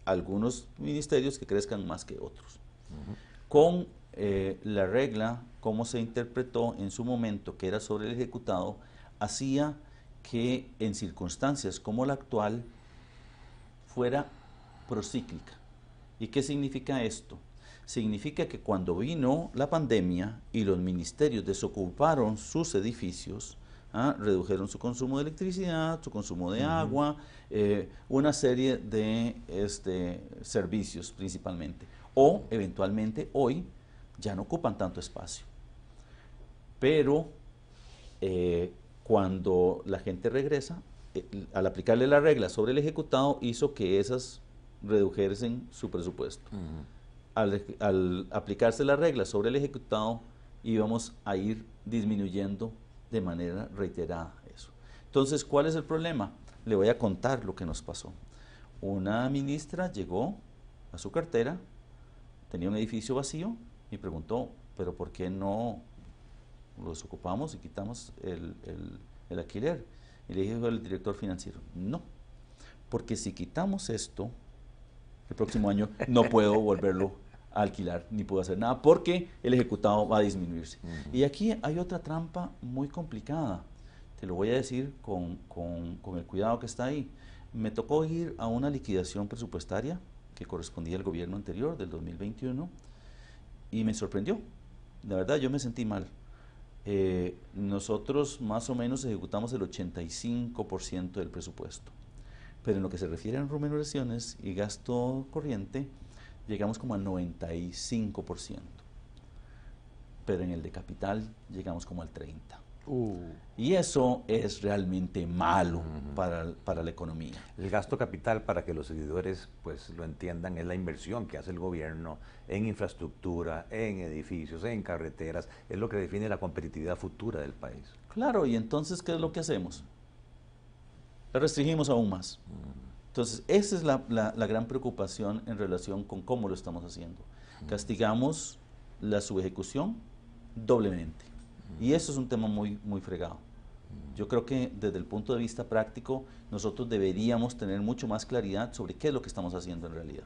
algunos ministerios que crezcan más que otros. Con eh, la regla, como se interpretó en su momento, que era sobre el ejecutado, hacía que en circunstancias como la actual fuera procíclica. ¿Y qué significa esto? Significa que cuando vino la pandemia y los ministerios desocuparon sus edificios, ¿ah? redujeron su consumo de electricidad, su consumo de agua, eh, una serie de este, servicios principalmente. O eventualmente hoy ya no ocupan tanto espacio. Pero eh, cuando la gente regresa, eh, al aplicarle la regla sobre el ejecutado, hizo que esas redujesen su presupuesto. al, al, aplicarse la regla sobre el ejecutado, íbamos a ir disminuyendo de manera reiterada eso. Entonces, ¿cuál es el problema? Le voy a contar lo que nos pasó. Una ministra llegó a su cartera, tenía un edificio vacío y preguntó, pero ¿por qué no los ocupamos y quitamos el, el, alquiler. Y le dije al director financiero, no, porque si quitamos esto, el próximo año no puedo volverlo a alquilar ni puedo hacer nada porque el ejecutado va a disminuirse. Y aquí hay otra trampa muy complicada. Te lo voy a decir con, con, el cuidado que está ahí. Me tocó ir a una liquidación presupuestaria que correspondía al gobierno anterior del 2021 y me sorprendió. La verdad, yo me sentí mal. Eh, nosotros más o menos ejecutamos el 85% del presupuesto. Pero en lo que se refiere a remuneraciones y gasto corriente, llegamos como al 95%. Pero en el de capital llegamos como al 30%. Uh. Y eso es realmente malo para, la economía. El gasto capital, para que los seguidores pues, lo entiendan, es la inversión que hace el gobierno en infraestructura, en edificios, en carreteras. Es lo que define la competitividad futura del país. Claro, y entonces, ¿qué es lo que hacemos? La restringimos aún más. Mm. Entonces, esa es la, gran preocupación en relación con cómo lo estamos haciendo. Mm. Castigamos la subejecución doblemente. Y eso es un tema muy, muy fregado. Yo creo que desde el punto de vista práctico nosotros deberíamos tener mucho más claridad sobre qué es lo que estamos haciendo en realidad.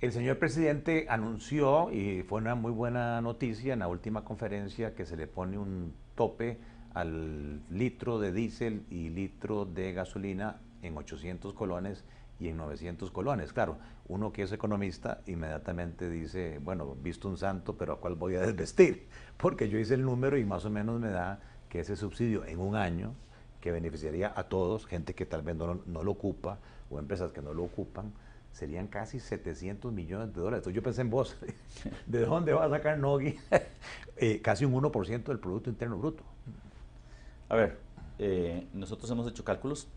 El señor presidente anunció, y fue una muy buena noticia en la última conferencia, que se le pone un tope al litro de diésel y litro de gasolina en 800 colones y en 900 colones. Claro, uno que es economista inmediatamente dice, bueno, visto un santo, pero ¿a cuál voy a desvestir? Porque yo hice el número y más o menos me da que ese subsidio en un año, que beneficiaría a todos, gente que tal vez no, lo ocupa o empresas que no lo ocupan, serían casi 700 millones de dólares. Entonces yo pensé en vos, ¿de dónde va a sacar Nogui eh, casi un 1% del Producto Interno Bruto? A ver, eh, nosotros hemos hecho cálculos.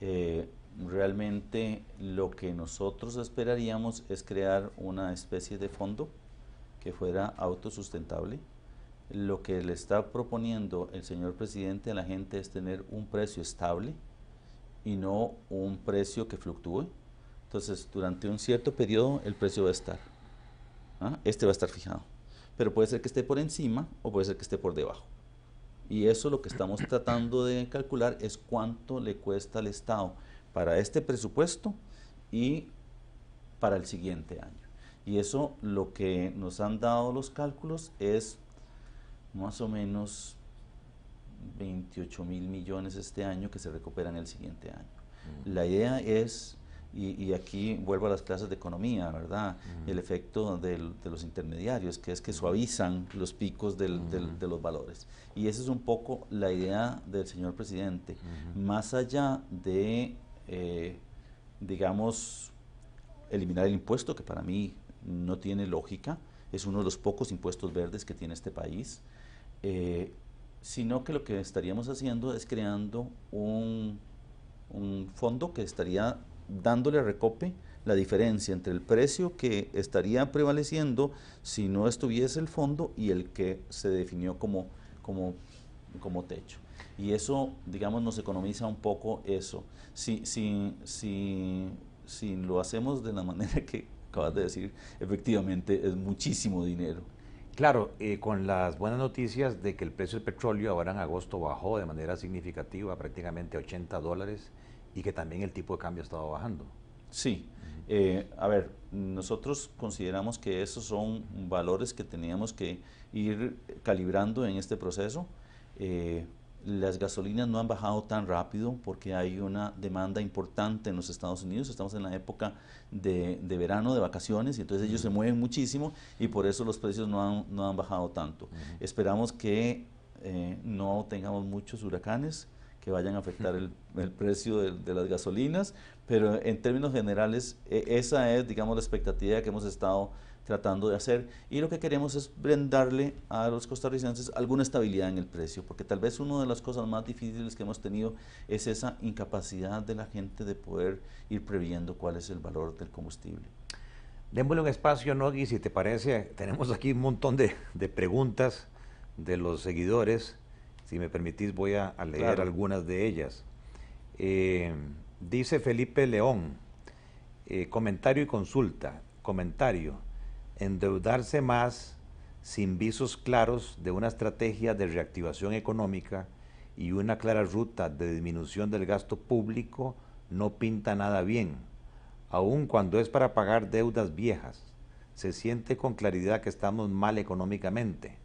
Eh, realmente lo que nosotros esperaríamos es crear una especie de fondo que fuera autosustentable. Lo que le está proponiendo el señor presidente a la gente es tener un precio estable y no un precio que fluctúe. Entonces, durante un cierto periodo el precio va a estar. ¿ah? Este va a estar fijado. Pero puede ser que esté por encima o puede ser que esté por debajo. Y eso lo que estamos tratando de calcular es cuánto le cuesta al Estado para este presupuesto y para el siguiente año. Y eso lo que nos han dado los cálculos es más o menos 28 mil millones este año que se recuperan el siguiente año. Mm. La idea es, y, aquí vuelvo a las clases de economía, ¿verdad? Mm. El efecto de los intermediarios, que es que suavizan los picos mm. de los valores. Y esa es un poco la idea del señor presidente, más allá de eh, digamos, eliminar el impuesto, que para mí no tiene lógica, es uno de los pocos impuestos verdes que tiene este país, eh, sino que lo que estaríamos haciendo es creando un, fondo que estaría dándole a Recope la diferencia entre el precio que estaría prevaleciendo si no estuviese el fondo y el que se definió como, como, como techo. Y eso, digamos, nos economiza un poco eso. Si, si, si, si lo hacemos de la manera que acabas de decir, efectivamente es muchísimo dinero. Claro, eh, con las buenas noticias de que el precio del petróleo ahora en agosto bajó de manera significativa, prácticamente 80 dólares, y que también el tipo de cambio ha estado bajando. Sí, eh, a ver, nosotros consideramos que esos son valores que teníamos que ir calibrando en este proceso. Eh, las gasolinas no han bajado tan rápido porque hay una demanda importante en los Estados Unidos. Estamos en la época de, verano, de vacaciones, y entonces ellos se mueven muchísimo y por eso los precios no han, bajado tanto. Esperamos que eh, no tengamos muchos huracanes que vayan a afectar el, precio de, las gasolinas, pero en términos generales e, esa es, digamos, la expectativa que hemos estado tratando de hacer y lo que queremos es brindarle a los costarricenses alguna estabilidad en el precio, porque tal vez una de las cosas más difíciles que hemos tenido es esa incapacidad de la gente de poder ir previendo cuál es el valor del combustible. Démosle un espacio, Nogui, si te parece, tenemos aquí un montón de, preguntas de los seguidores. Si me permitís, voy a, leer algunas de ellas. Eh, dice Felipe León, eh, comentario y consulta. Comentario endeudarse más sin visos claros de una estrategia de reactivación económica y una clara ruta de disminución del gasto público no pinta nada bien, aun cuando es para pagar deudas viejas. Se siente con claridad que estamos mal económicamente.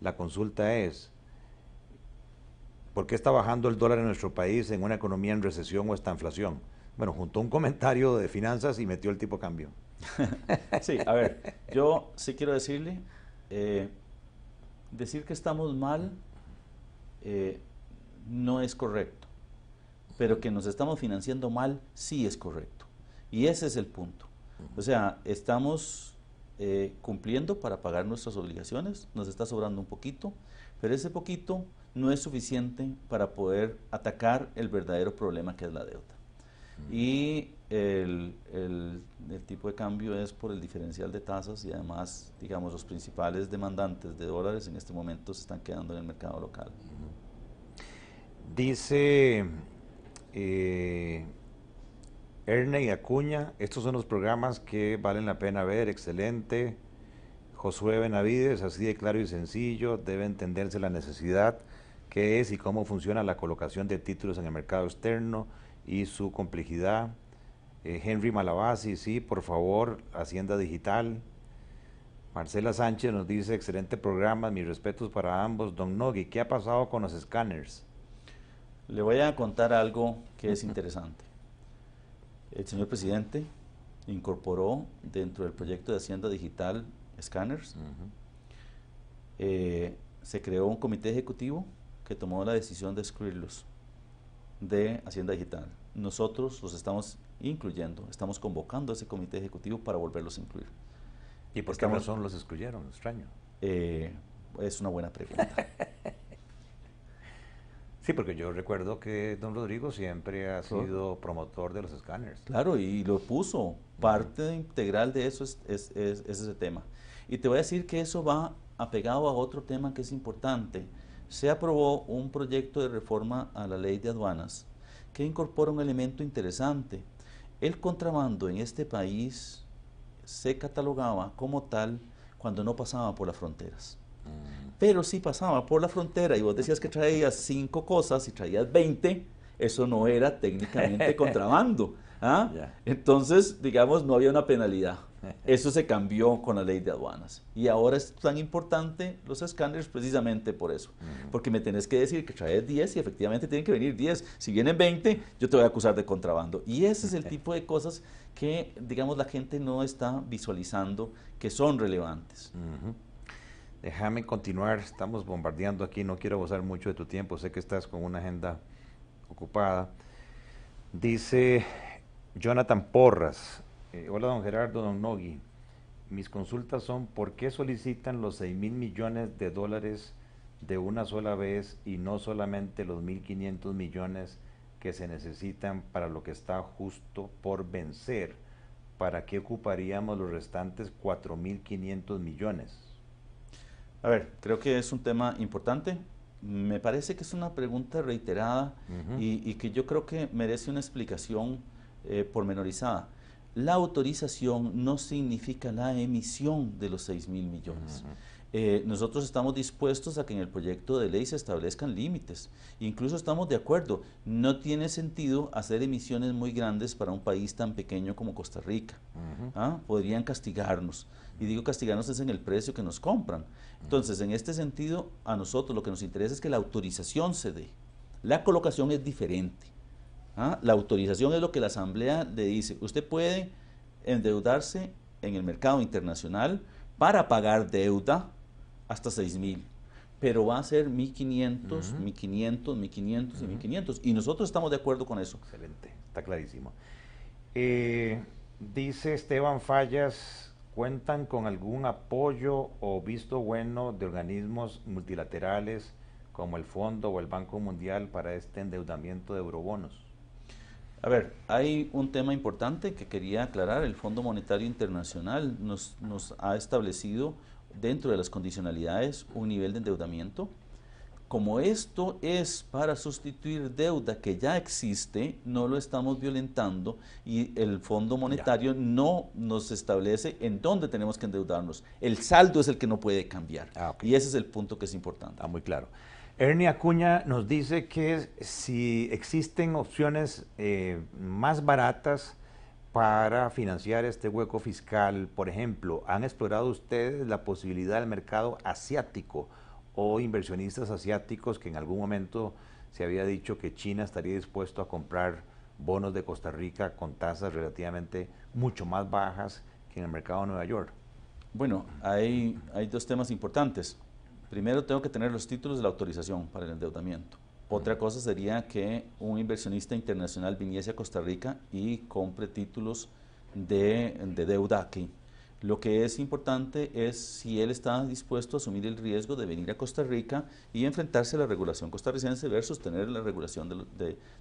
La consulta es, ¿por qué está bajando el dólar en nuestro país en una economía en recesión o esta inflación? Bueno, juntó un comentario de finanzas y metió el tipo cambio. sí, a ver, yo sí quiero decirle, eh, decir que estamos mal eh, no es correcto, pero que nos estamos financiando mal sí es correcto. Y ese es el punto. O sea, estamos eh, cumpliendo para pagar nuestras obligaciones, nos está sobrando un poquito, pero ese poquito no es suficiente para poder atacar el verdadero problema que es la deuda. Mm. Y el, tipo de cambio es por el diferencial de tasas y además, digamos, los principales demandantes de dólares en este momento se están quedando en el mercado local. Dice eh, Erne y Acuña, estos son los programas que valen la pena ver, excelente. Josué Benavides, así de claro y sencillo, debe entenderse la necesidad qué es y cómo funciona la colocación de títulos en el mercado externo y su complejidad eh, Henry Malabasi, sí, por favor, Hacienda Digital. Marcela Sánchez nos dice, excelente programa, mis respetos para ambos. Don Nogui, ¿qué ha pasado con los scanners? Le voy a contar algo que es interesante. El señor presidente incorporó dentro del proyecto de Hacienda Digital scanners eh, se creó un comité ejecutivo que tomó la decisión de excluirlos de Hacienda Digital nosotros los estamos incluyendo, estamos convocando a ese comité ejecutivo para volverlos a incluir. ¿Y por qué razón los excluyeron? Extraño. Eh, es una buena pregunta. Sí, porque yo recuerdo que don Rodrigo siempre ha sido promotor de los escáneres. Claro, y lo puso. Parte integral de eso es, ese tema. Y te voy a decir que eso va apegado a otro tema que es importante. Se aprobó un proyecto de reforma a la ley de aduanas que incorpora un elemento interesante. El contrabando en este país se catalogaba como tal cuando no pasaba por las fronteras. Mm. Pero si pasaba por la frontera y vos decías que traías cinco cosas y traías 20, eso no era técnicamente contrabando. ¿ah? Entonces, digamos, no había una penalidad. Eso se cambió con la ley de aduanas. Y ahora es tan importante los escáneres precisamente por eso. Porque me tenés que decir que traes 10 y efectivamente tienen que venir 10. Si vienen 20, yo te voy a acusar de contrabando. Y ese es el tipo de cosas que, digamos, la gente no está visualizando que son relevantes. Déjame continuar, estamos bombardeando aquí, no quiero gozar mucho de tu tiempo, sé que estás con una agenda ocupada. Dice Jonathan Porras, eh, hola, don Gerardo, don Nogui. Mis consultas son por qué solicitan los 6 mil millones de dólares de una sola vez y no solamente los 1.500 millones que se necesitan para lo que está justo por vencer. ¿Para qué ocuparíamos los restantes 4.500 millones? A ver, creo que es un tema importante. Me parece que es una pregunta reiterada y, que yo creo que merece una explicación eh, pormenorizada la autorización no significa la emisión de los 6 mil millones. Eh, nosotros estamos dispuestos a que en el proyecto de ley se establezcan límites. Incluso estamos de acuerdo, no tiene sentido hacer emisiones muy grandes para un país tan pequeño como Costa Rica. ¿Ah? Podrían castigarnos. Y digo castigarnos es en el precio que nos compran. Entonces, en este sentido, a nosotros lo que nos interesa es que la autorización se dé. La colocación es diferente. ¿Ah? La autorización es lo que la Asamblea le dice. Usted puede endeudarse en el mercado internacional para pagar deuda hasta 6.000, pero va a ser 1.500, 1.500, 1.500 y 1.500. Y nosotros estamos de acuerdo con eso. Excelente, está clarísimo. Eh, dice Esteban Fallas, ¿cuentan con algún apoyo o visto bueno de organismos multilaterales como el Fondo o el Banco Mundial para este endeudamiento de eurobonos? A ver, hay un tema importante que quería aclarar. El Fondo Monetario Internacional nos, ha establecido dentro de las condicionalidades un nivel de endeudamiento. Como esto es para sustituir deuda que ya existe, no lo estamos violentando y el Fondo Monetario no nos establece en dónde tenemos que endeudarnos. El saldo es el que no puede cambiar. Ah, y ese es el punto que es importante. Ah, muy claro. Ernie Acuña nos dice que si existen opciones eh, más baratas para financiar este hueco fiscal, por ejemplo, ¿han explorado ustedes la posibilidad del mercado asiático o inversionistas asiáticos que en algún momento se había dicho que China estaría dispuesto a comprar bonos de Costa Rica con tasas relativamente mucho más bajas que en el mercado de Nueva York? Bueno, hay dos temas importantes. Primero tengo que tener los títulos de la autorización para el endeudamiento. Otra cosa sería que un inversionista internacional viniese a Costa Rica y compre títulos de, deuda aquí. Lo que es importante es si él está dispuesto a asumir el riesgo de venir a Costa Rica y enfrentarse a la regulación costarricense versus tener la regulación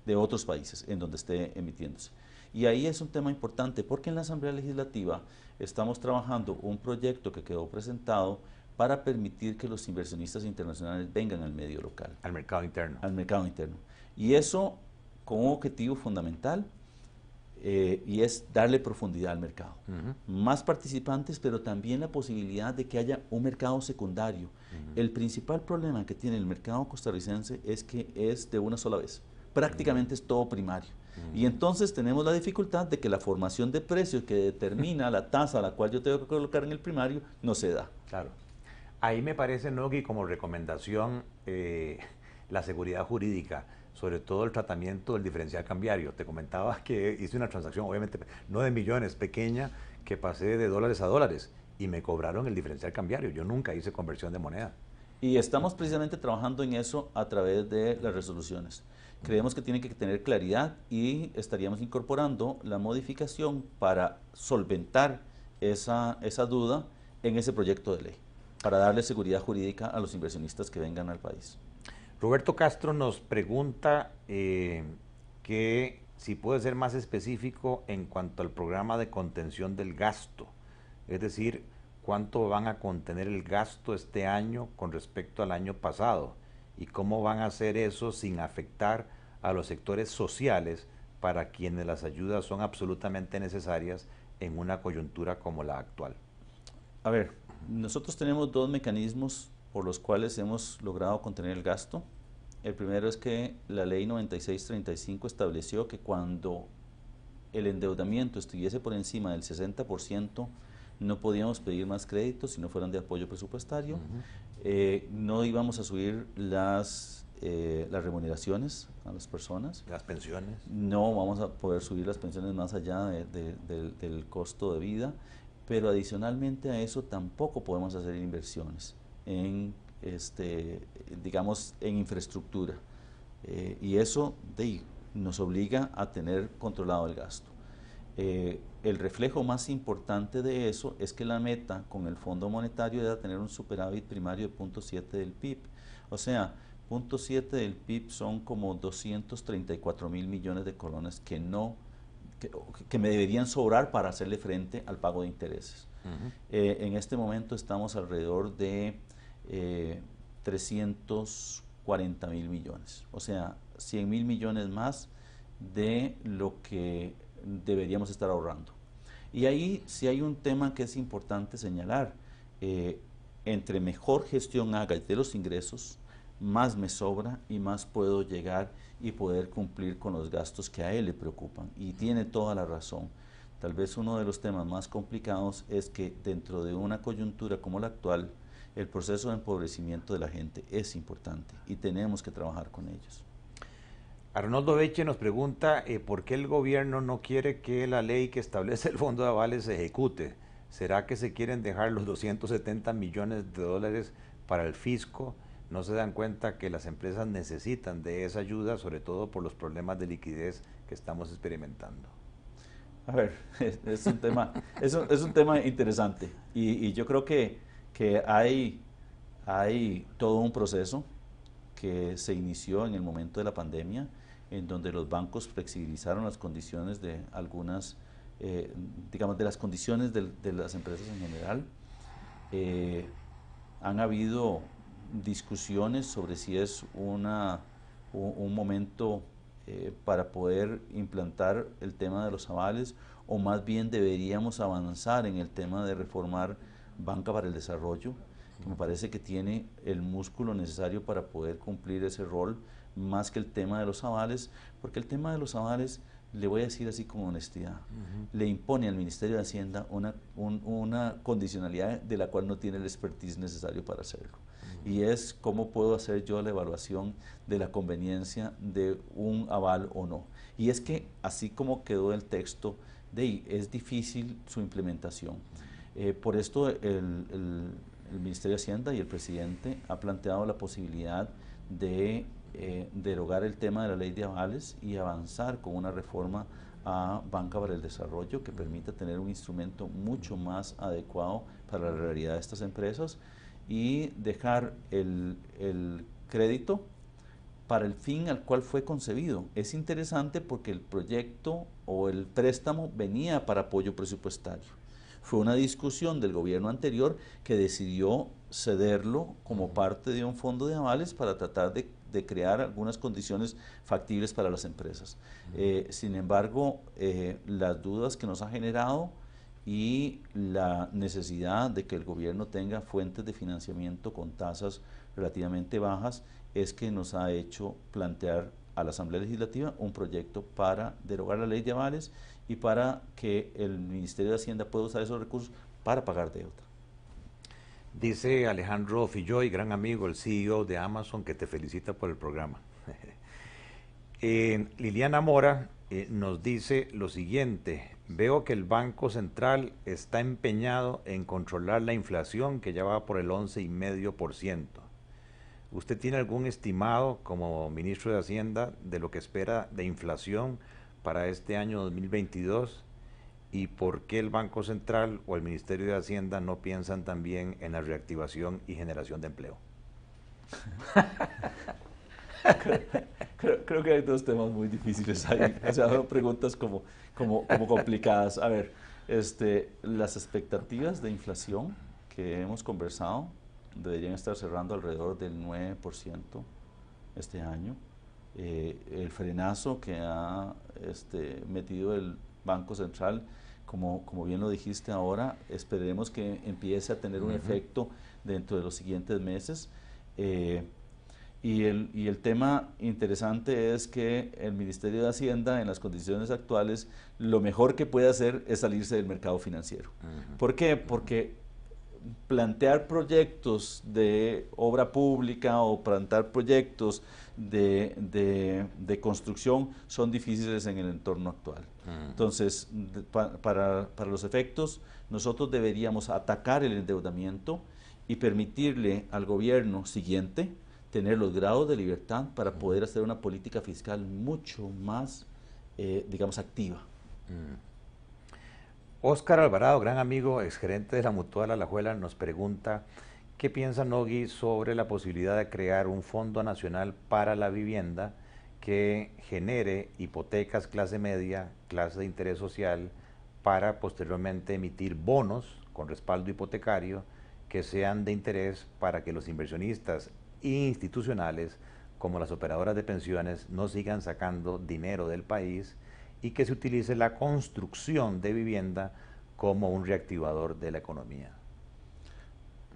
de otros países en donde esté emitiéndose. Y ahí es un tema importante porque en la Asamblea Legislativa estamos trabajando un proyecto que quedó presentado para permitir que los inversionistas internacionales vengan al medio local. Al mercado interno. Al mercado interno. Y eso con un objetivo fundamental eh, y es darle profundidad al mercado. Más participantes, pero también la posibilidad de que haya un mercado secundario. El principal problema que tiene el mercado costarricense es que es de una sola vez. Prácticamente es todo primario. Y entonces tenemos la dificultad de que la formación de precios que determina la tasa a la cual yo tengo que colocar en el primario no se da. Claro. Ahí me parece, Nogi, como recomendación, eh, la seguridad jurídica, sobre todo el tratamiento del diferencial cambiario. Te comentaba que hice una transacción, obviamente no de millones, pequeña, que pasé de dólares a dólares y me cobraron el diferencial cambiario. Yo nunca hice conversión de moneda. Y estamos precisamente trabajando en eso a través de las resoluciones. Creemos que tiene que tener claridad y estaríamos incorporando la modificación para solventar esa duda en ese proyecto de ley para darle seguridad jurídica a los inversionistas que vengan al país. Roberto Castro nos pregunta eh, que si puede ser más específico en cuanto al programa de contención del gasto, es decir, cuánto van a contener el gasto este año con respecto al año pasado y cómo van a hacer eso sin afectar a los sectores sociales para quienes las ayudas son absolutamente necesarias en una coyuntura como la actual. A ver, nosotros tenemos dos mecanismos por los cuales hemos logrado contener el gasto. El primero es que la ley 9635 estableció que cuando el endeudamiento estuviese por encima del 60%, no podíamos pedir más créditos si no fueran de apoyo presupuestario. Eh, no íbamos a subir las, eh, las remuneraciones a las personas. Las pensiones. No vamos a poder subir las pensiones más allá del costo de vida. Pero adicionalmente a eso tampoco podemos hacer inversiones en, este, digamos, en infraestructura. Eh, y eso nos obliga a tener controlado el gasto. Eh, el reflejo más importante de eso es que la meta con el Fondo Monetario era tener un superávit primario de 0.7 del PIB. O sea, 0.7 del PIB son como 234 mil millones de colones que no que, me deberían sobrar para hacerle frente al pago de intereses. Eh, en este momento estamos alrededor de 340 eh, mil millones, o sea, 100 mil millones más de lo que deberíamos estar ahorrando. Y ahí sí hay un tema que es importante señalar. Eh, entre mejor gestión haga de los ingresos, más me sobra y más puedo llegar a y poder cumplir con los gastos que a él le preocupan. Y tiene toda la razón. Tal vez uno de los temas más complicados es que dentro de una coyuntura como la actual, el proceso de empobrecimiento de la gente es importante y tenemos que trabajar con ellos. Arnoldo Beche nos pregunta eh, por qué el gobierno no quiere que la ley que establece el fondo de avales se ejecute. ¿Será que se quieren dejar los 270 millones de dólares para el fisco? no se dan cuenta que las empresas necesitan de esa ayuda, sobre todo por los problemas de liquidez que estamos experimentando. A ver, es, un, tema, es, tema interesante y, yo creo que, hay, hay todo un proceso que se inició en el momento de la pandemia, en donde los bancos flexibilizaron las condiciones de algunas, eh, digamos, de las condiciones de, las empresas en general. Eh, han habido discusiones sobre si es una, un momento eh, para poder implantar el tema de los avales o más bien deberíamos avanzar en el tema de reformar Banca para el Desarrollo, que me parece que tiene el músculo necesario para poder cumplir ese rol, más que el tema de los avales, porque el tema de los avales, le voy a decir así con honestidad, le impone al Ministerio de Hacienda una, una condicionalidad de la cual no tiene el expertise necesario para hacerlo y es cómo puedo hacer yo la evaluación de la conveniencia de un aval o no. Y es que así como quedó el texto, de ahí es difícil su implementación. Eh, por esto el, Ministerio de Hacienda y el presidente ha planteado la posibilidad de eh, derogar el tema de la ley de avales y avanzar con una reforma a Banca para el Desarrollo que permita tener un instrumento mucho más adecuado para la realidad de estas empresas y dejar el, crédito para el fin al cual fue concebido. Es interesante porque el proyecto o el préstamo venía para apoyo presupuestario. Fue una discusión del gobierno anterior que decidió cederlo como parte de un fondo de avales para tratar de, crear algunas condiciones factibles para las empresas. Eh, sin embargo, eh, las dudas que nos ha generado y la necesidad de que el gobierno tenga fuentes de financiamiento con tasas relativamente bajas es que nos ha hecho plantear a la Asamblea Legislativa un proyecto para derogar la ley de avales y para que el Ministerio de Hacienda pueda usar esos recursos para pagar deuda. Dice Alejandro y gran amigo, el CEO de Amazon, que te felicita por el programa. Liliana Mora eh, nos dice lo siguiente, veo que el Banco Central está empeñado en controlar la inflación que ya va por el 11,5%. ¿Usted tiene algún estimado como ministro de Hacienda de lo que espera de inflación para este año 2022? ¿Y por qué el Banco Central o el Ministerio de Hacienda no piensan también en la reactivación y generación de empleo? creo, que hay dos temas muy difíciles ahí. O sea, preguntas como, como, complicadas. A ver, este, las expectativas de inflación que hemos conversado deberían estar cerrando alrededor del 9% este año. Eh, el frenazo que ha este, metido el Banco Central, como, como bien lo dijiste ahora, esperemos que empiece a tener un efecto dentro de los siguientes meses. Eh, y el, tema interesante es que el Ministerio de Hacienda, en las condiciones actuales, lo mejor que puede hacer es salirse del mercado financiero. ¿Por qué? Porque plantear proyectos de obra pública o plantear proyectos de, construcción son difíciles en el entorno actual. Entonces, para, los efectos, nosotros deberíamos atacar el endeudamiento y permitirle al gobierno siguiente tener los grados de libertad para poder hacer una política fiscal mucho más, eh, digamos, activa. Mm. Óscar Alvarado, gran amigo, exgerente de la Mutual Alajuela, nos pregunta, ¿qué piensa Nogui sobre la posibilidad de crear un Fondo Nacional para la Vivienda que genere hipotecas clase media, clase de interés social, para posteriormente emitir bonos con respaldo hipotecario que sean de interés para que los inversionistas institucionales como las operadoras de pensiones no sigan sacando dinero del país y que se utilice la construcción de vivienda como un reactivador de la economía.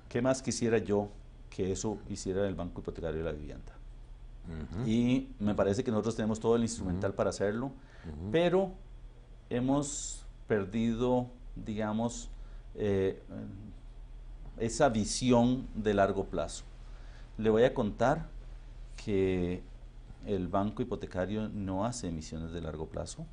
¿Qué más quisiera yo que eso hiciera el Banco Hipotecario de la Vivienda? Y me parece que nosotros tenemos todo el instrumental para hacerlo, pero hemos perdido, digamos, eh, esa visión de largo plazo. Le voy a contar que el banco hipotecario no hace emisiones de largo plazo,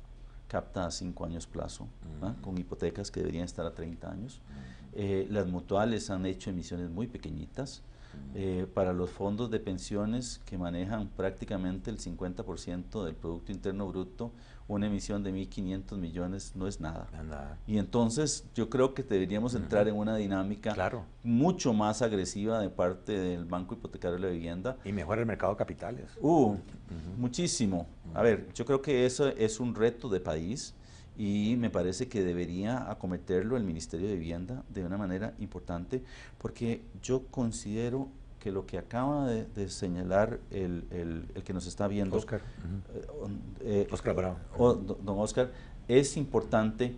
capta a cinco años plazo, mm. con hipotecas que deberían estar a 30 años. Mm. Eh, las mutuales han hecho emisiones muy pequeñitas. Mm. Eh, para los fondos de pensiones que manejan prácticamente el 50% del Producto Interno Bruto, una emisión de 1.500 millones no es nada. Y entonces yo creo que deberíamos entrar en una dinámica mucho más agresiva de parte del Banco Hipotecario de la Vivienda. Y mejorar el mercado de capitales. Uh, Muchísimo. A ver, yo creo que eso es un reto de país y me parece que debería acometerlo el Ministerio de Vivienda de una manera importante porque yo considero que lo que acaba de, señalar el, que nos está viendo, Oscar, eh, eh, Bravo. don Oscar, es importante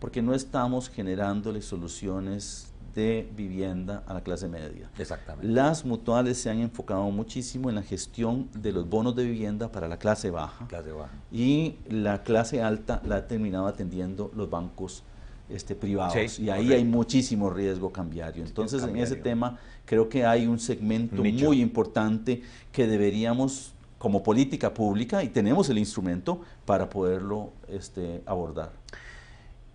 porque no estamos generándole soluciones de vivienda a la clase media. Exactamente. Las mutuales se han enfocado muchísimo en la gestión de los bonos de vivienda para la clase baja. Clase baja. Y la clase alta la ha terminado atendiendo los bancos este, privados y ahí hay muchísimo riesgo cambiario. Entonces en ese tema creo que hay un segmento muy importante que deberíamos como política pública y tenemos el instrumento para poderlo este, abordar.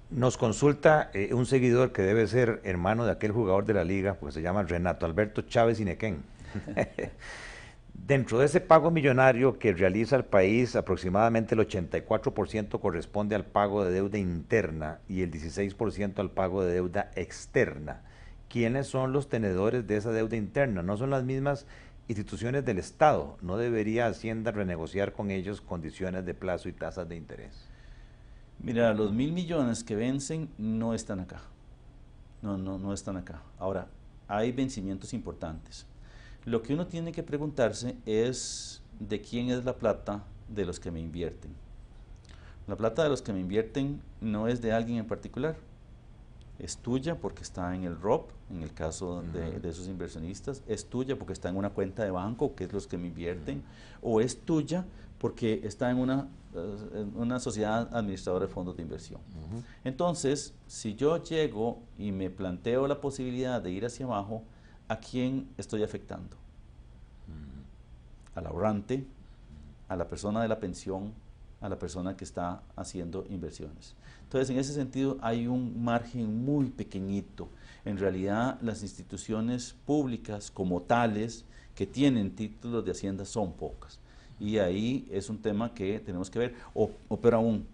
Nos consulta eh, un seguidor que debe ser hermano de aquel jugador de la liga, pues se llama Renato Alberto Chávez Inequén. Dentro de ese pago millonario que realiza el país, aproximadamente el 84% corresponde al pago de deuda interna y el 16% al pago de deuda externa. ¿Quiénes son los tenedores de esa deuda interna? No son las mismas instituciones del Estado. ¿No debería Hacienda renegociar con ellos condiciones de plazo y tasas de interés? Mira, los mil millones que vencen no están acá. No, no, no están acá. Ahora, hay vencimientos importantes. Lo que uno tiene que preguntarse es de quién es la plata de los que me invierten. La plata de los que me invierten no es de alguien en particular, es tuya porque está en el ROP, en el caso de, esos inversionistas, es tuya porque está en una cuenta de banco, que es los que me invierten, o es tuya porque está eh, en una, sociedad administradora de fondos de inversión. Entonces, si yo llego y me planteo la posibilidad de ir hacia abajo, ¿a quién estoy afectando? Mm. Al ahorrante, a la persona de la pensión, a la persona que está haciendo inversiones. Entonces, en ese sentido, hay un margen muy pequeñito. En realidad, las instituciones públicas como tales que tienen títulos de hacienda son pocas. Y ahí es un tema que tenemos que ver. O, o pero aún,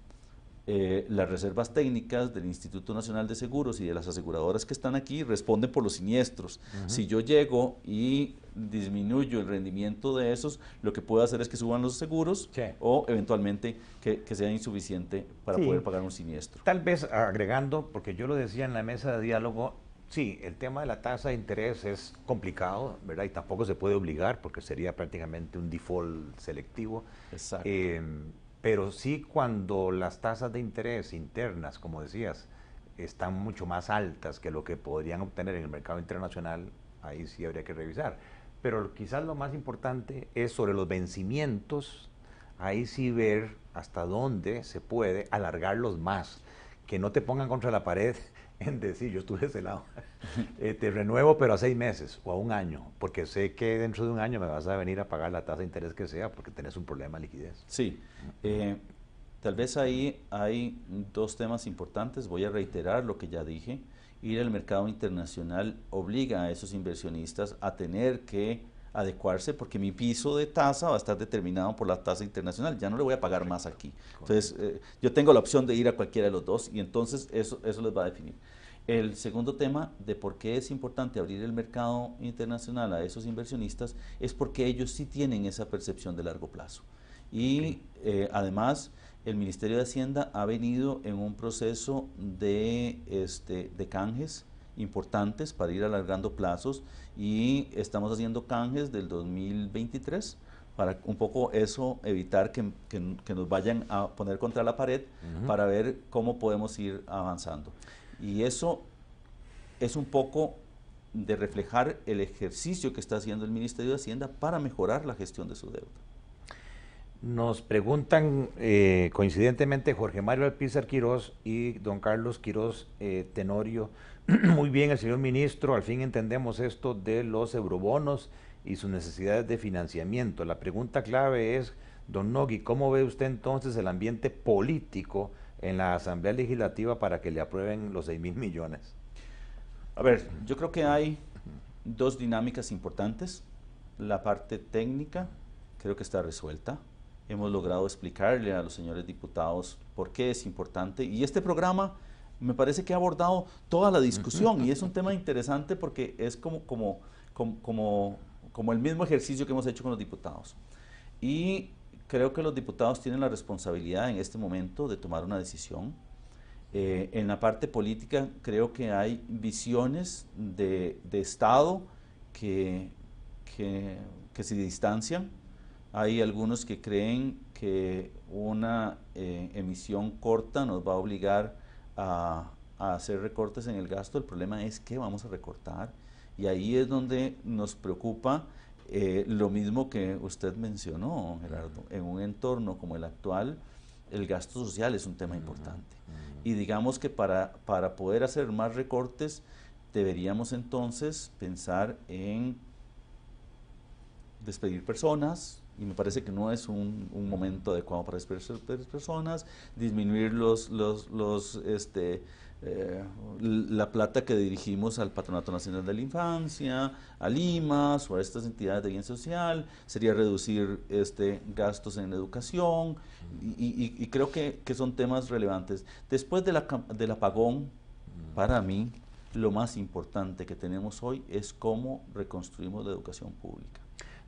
eh, las reservas técnicas del Instituto Nacional de Seguros y de las aseguradoras que están aquí responden por los siniestros. Si yo llego y disminuyo el rendimiento de esos, lo que puedo hacer es que suban los seguros o eventualmente que, sea insuficiente para poder pagar un siniestro. Tal vez agregando, porque yo lo decía en la mesa de diálogo, sí, el tema de la tasa de interés es complicado, ¿verdad? Y tampoco se puede obligar porque sería prácticamente un default selectivo. Exacto. Em, pero sí cuando las tasas de interés internas, como decías, están mucho más altas que lo que podrían obtener en el mercado internacional, ahí sí habría que revisar. Pero quizás lo más importante es sobre los vencimientos, ahí sí ver hasta dónde se puede alargarlos más, que no te pongan contra la pared en decir, yo estuve de ese lado, eh, te renuevo pero a seis meses o a un año, porque sé que dentro de un año me vas a venir a pagar la tasa de interés que sea porque tenés un problema de liquidez. Sí, eh, tal vez ahí hay dos temas importantes, voy a reiterar lo que ya dije, ir al mercado internacional obliga a esos inversionistas a tener que adecuarse porque mi piso de tasa va a estar determinado por la tasa internacional, ya no le voy a pagar más aquí. Entonces, eh, yo tengo la opción de ir a cualquiera de los dos y entonces eso, eso les va a definir. El segundo tema de por qué es importante abrir el mercado internacional a esos inversionistas es porque ellos sí tienen esa percepción de largo plazo. Y eh, además, el Ministerio de Hacienda ha venido en un proceso de, este, de canjes importantes para ir alargando plazos y estamos haciendo canjes del 2023 para un poco eso evitar que, nos vayan a poner contra la pared para ver cómo podemos ir avanzando. Y eso es un poco de reflejar el ejercicio que está haciendo el Ministerio de Hacienda para mejorar la gestión de su deuda. Nos preguntan eh, coincidentemente Jorge Mario Alpizar Quirós y don Carlos Quirós eh, Tenorio muy bien el señor ministro, al fin entendemos esto de los eurobonos y sus necesidades de financiamiento. La pregunta clave es, don Nogui, ¿cómo ve usted entonces el ambiente político en la Asamblea Legislativa para que le aprueben los 6 mil millones? A ver, yo creo que hay dos dinámicas importantes. La parte técnica creo que está resuelta. Hemos logrado explicarle a los señores diputados por qué es importante. Y este programa me parece que ha abordado toda la discusión y es un tema interesante porque es como, el mismo ejercicio que hemos hecho con los diputados. Y creo que los diputados tienen la responsabilidad en este momento de tomar una decisión. Eh, en la parte política creo que hay visiones de, Estado que, se distancian. Hay algunos que creen que una eh, emisión corta nos va a obligar a, hacer recortes en el gasto, el problema es qué vamos a recortar. Y ahí es donde nos preocupa eh, lo mismo que usted mencionó, Gerardo. En un entorno como el actual, el gasto social es un tema importante. Y digamos que para, para poder hacer más recortes, deberíamos entonces pensar en despedir personas, y me parece que no es un, momento adecuado para las personas, disminuir los, los, este, eh, la plata que dirigimos al Patronato Nacional de la Infancia, a LIMAS o a estas entidades de bien social, sería reducir este, gastos en educación, y, creo que, que, son temas relevantes. Después del apagón, para mí, lo más importante que tenemos hoy es cómo reconstruimos la educación pública.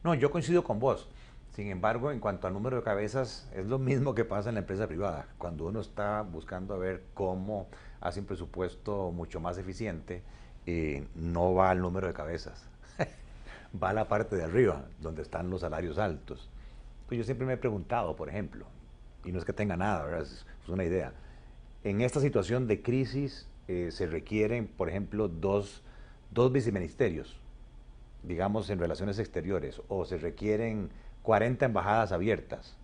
No, yo coincido con vos. Sin embargo, en cuanto al número de cabezas, es lo mismo que pasa en la empresa privada. Cuando uno está buscando a ver cómo hace un presupuesto mucho más eficiente, eh, no va al número de cabezas, va a la parte de arriba, donde están los salarios altos. Pues yo siempre me he preguntado, por ejemplo, y no es que tenga nada, Es, una idea. En esta situación de crisis eh, se requieren, por ejemplo, dos, dos viceministerios, digamos, en relaciones exteriores, o se requieren 40 embajadas abiertas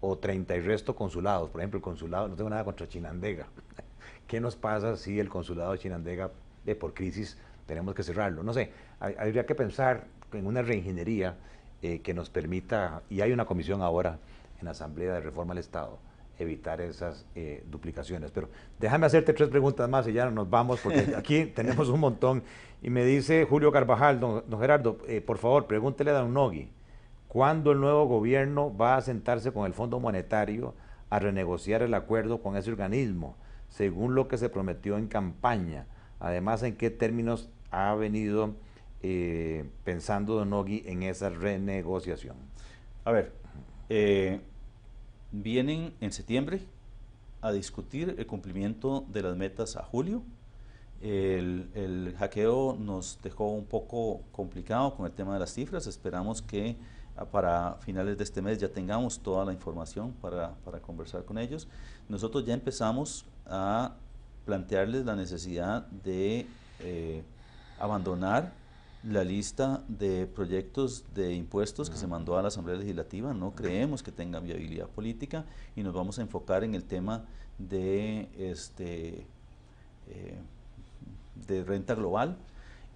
o 30 y resto consulados. Por ejemplo, el consulado, no tengo nada contra Chinandega. ¿Qué nos pasa si el consulado de Chinandega, eh, por crisis, tenemos que cerrarlo? No sé, habría que pensar en una reingeniería eh, que nos permita, y hay una comisión ahora en la Asamblea de Reforma del Estado, evitar esas eh, duplicaciones. Pero déjame hacerte tres preguntas más y ya nos vamos, porque aquí tenemos un montón. Y me dice Julio Carvajal, don, Gerardo, por favor, pregúntele a Don Nogui. ¿Cuándo el nuevo gobierno va a sentarse con el Fondo Monetario a renegociar el acuerdo con ese organismo, según lo que se prometió en campaña? Además, ¿en qué términos ha venido eh, pensando Don en esa renegociación? A ver, eh, vienen en septiembre a discutir el cumplimiento de las metas a julio. el hackeo nos dejó un poco complicado con el tema de las cifras. Esperamos que para finales de este mes ya tengamos toda la información para, para conversar con ellos. Nosotros ya empezamos a plantearles la necesidad de eh, abandonar la lista de proyectos de impuestos que se mandó a la Asamblea Legislativa. No creemos que tenga viabilidad política y nos vamos a enfocar en el tema de, este, eh, de renta global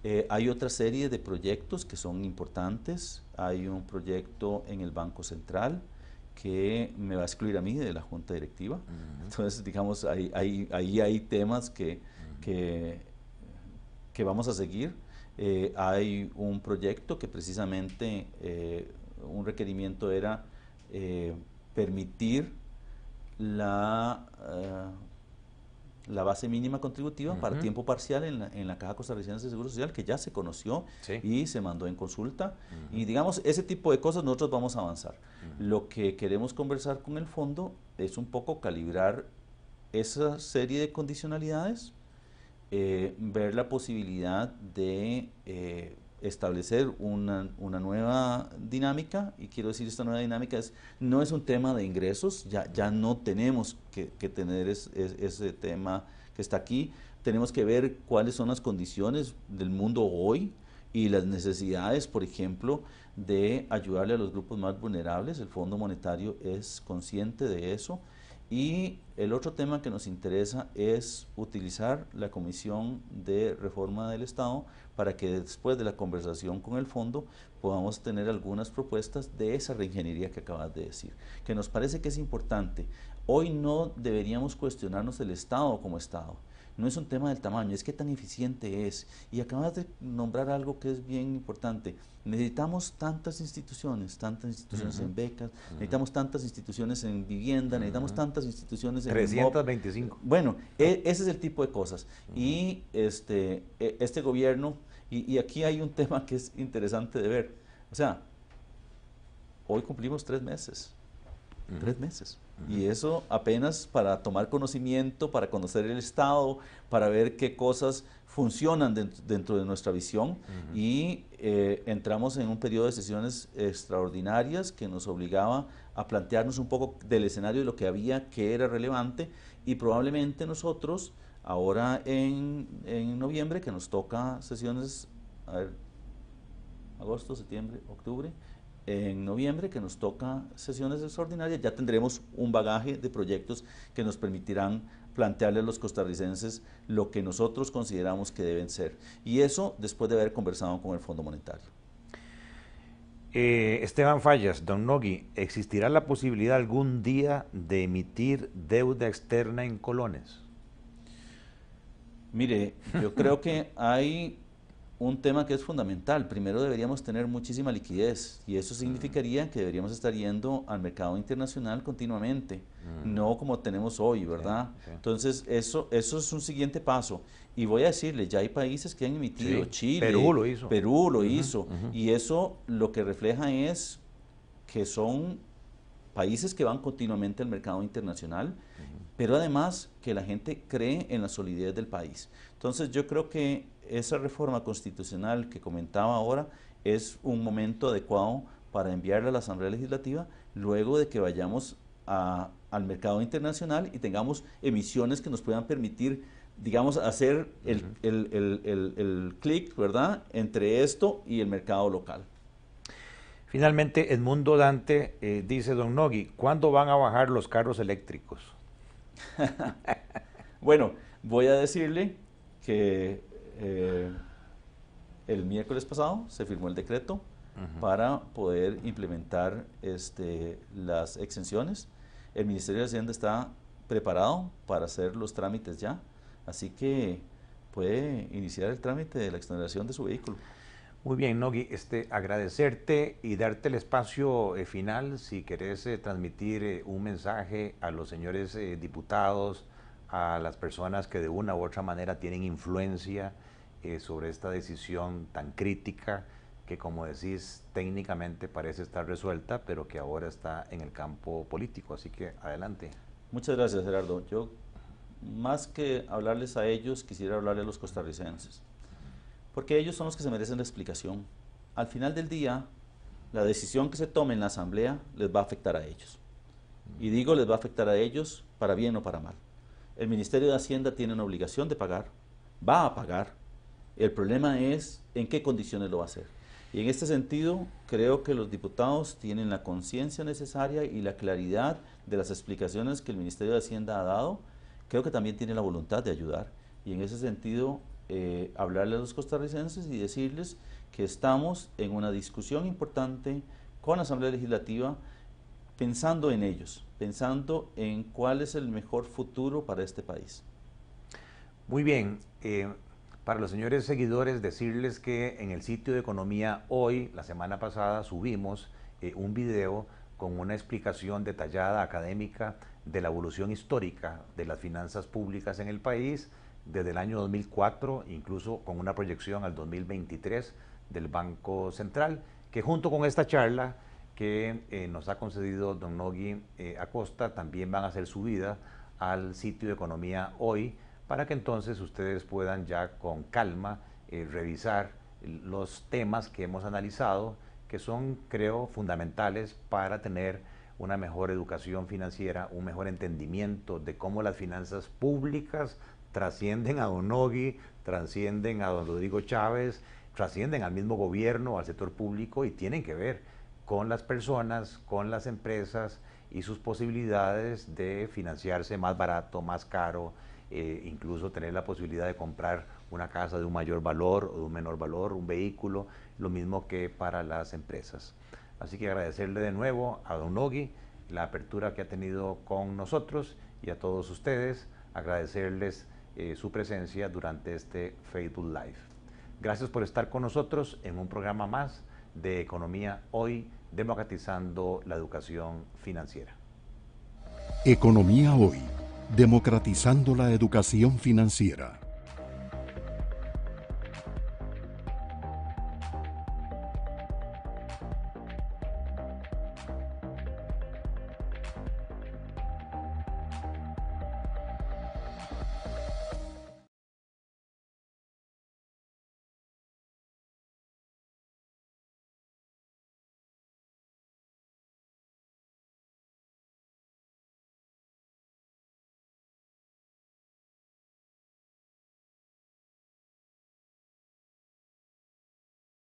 eh, hay otra serie de proyectos que son importantes. Hay un proyecto en el Banco Central que me va a excluir a mí de la Junta Directiva. Entonces, digamos, ahí hay, temas que, que, vamos a seguir. Eh, hay un proyecto que precisamente eh, un requerimiento era permitir la la base mínima contributiva para tiempo parcial en la, en la Caja Costarricense de Seguro Social, que ya se conoció y se mandó en consulta. Y digamos, ese tipo de cosas nosotros vamos a avanzar. Lo que queremos conversar con el fondo es un poco calibrar esa serie de condicionalidades, eh, ver la posibilidad de eh, establecer una, nueva dinámica, y quiero decir esta nueva dinámica es, no es un tema de ingresos, ya, no tenemos que, tener ese tema que está aquí, tenemos que ver cuáles son las condiciones del mundo hoy y las necesidades, por ejemplo, de ayudarle a los grupos más vulnerables, el Fondo Monetario es consciente de eso, y el otro tema que nos interesa es utilizar la Comisión de Reforma del Estado para que después de la conversación con el fondo podamos tener algunas propuestas de esa reingeniería que acabas de decir, que nos parece que es importante. Hoy no deberíamos cuestionarnos el Estado como Estado, no es un tema del tamaño, es que tan eficiente es. Y acabas de nombrar algo que es bien importante. Necesitamos tantas instituciones, tantas instituciones en becas, necesitamos tantas instituciones en vivienda, necesitamos tantas instituciones en... 325. Bueno, e, ese es el tipo de cosas. Y este, e, este gobierno, y aquí hay un tema que es interesante de ver. O sea, hoy cumplimos tres meses. Tres meses. Y eso apenas para tomar conocimiento, para conocer el Estado, para ver qué cosas funcionan dentro, de nuestra visión. Y eh, entramos en un periodo de sesiones extraordinarias que nos obligaba a plantearnos un poco del escenario de lo que había, que era relevante. Y probablemente nosotros, ahora en, en noviembre, que nos toca sesiones, a ver, agosto, septiembre, octubre, en noviembre, que nos toca sesiones extraordinarias, ya tendremos un bagaje de proyectos que nos permitirán plantearle a los costarricenses lo que nosotros consideramos que deben ser. Y eso después de haber conversado con el Fondo Monetario. Eh, Esteban Fallas, don Nogui, ¿existirá la posibilidad algún día de emitir deuda externa en colones? Mire, yo creo que hay un tema que es fundamental. Primero deberíamos tener muchísima liquidez y eso mm. significaría que deberíamos estar yendo al mercado internacional continuamente, mm. no como tenemos hoy, ¿verdad? Entonces, eso, eso es un siguiente paso. Y voy a decirle, ya hay países que han emitido, Chile, Perú lo hizo. Perú lo hizo. Y eso lo que refleja es que son países que van continuamente al mercado internacional pero además que la gente cree en la solidez del país. Entonces yo creo que esa reforma constitucional que comentaba ahora es un momento adecuado para enviarla a la Asamblea Legislativa luego de que vayamos al mercado internacional y tengamos emisiones que nos puedan permitir, digamos, hacer el, clic, ¿verdad?, entre esto y el mercado local. Finalmente, Edmundo Dante eh, dice, don Nogui, ¿cuándo van a bajar los carros eléctricos? bueno, voy a decirle que eh, el miércoles pasado se firmó el decreto para poder implementar este, las exenciones. El Ministerio de Hacienda está preparado para hacer los trámites ya, así que puede iniciar el trámite de la exoneración de su vehículo. Muy bien, Nogui, este, agradecerte y darte el espacio eh, final si querés eh, transmitir eh, un mensaje a los señores diputados, a las personas que de una u otra manera tienen influencia sobre esta decisión tan crítica que como decís técnicamente parece estar resuelta, pero que ahora está en el campo político. Así que adelante. Muchas gracias, Gerardo. Yo, más que hablarles a ellos, quisiera hablarle a los costarricenses porque ellos son los que se merecen la explicación. Al final del día, la decisión que se tome en la asamblea les va a afectar a ellos. Y digo, les va a afectar a ellos para bien o para mal. El Ministerio de Hacienda tiene una obligación de pagar, va a pagar. El problema es en qué condiciones lo va a hacer. Y en este sentido, creo que los diputados tienen la conciencia necesaria y la claridad de las explicaciones que el Ministerio de Hacienda ha dado. Creo que también tienen la voluntad de ayudar. Y en ese sentido, eh, hablarle a los costarricenses y decirles que estamos en una discusión importante con la Asamblea Legislativa pensando en ellos, pensando en cuál es el mejor futuro para este país. Muy bien, eh, para los señores seguidores decirles que en el sitio de economía hoy, la semana pasada, subimos eh, un video con una explicación detallada académica de la evolución histórica de las finanzas públicas en el país, desde el año 2004, incluso con una proyección al 2023 del Banco Central, que junto con esta charla que eh, nos ha concedido don Nogui eh, Acosta, también van a hacer subida al sitio de Economía Hoy, para que entonces ustedes puedan ya con calma eh, revisar los temas que hemos analizado, que son, creo, fundamentales para tener una mejor educación financiera, un mejor entendimiento de cómo las finanzas públicas trascienden a Don trascienden a Don Rodrigo Chávez, trascienden al mismo gobierno, al sector público y tienen que ver con las personas, con las empresas y sus posibilidades de financiarse más barato, más caro, eh, incluso tener la posibilidad de comprar una casa de un mayor valor o de un menor valor, un vehículo, lo mismo que para las empresas. Así que agradecerle de nuevo a Don Nogui la apertura que ha tenido con nosotros y a todos ustedes, agradecerles eh, su presencia durante este Facebook Live. Gracias por estar con nosotros en un programa más de Economía Hoy, democratizando la educación financiera. Economía Hoy, democratizando la educación financiera.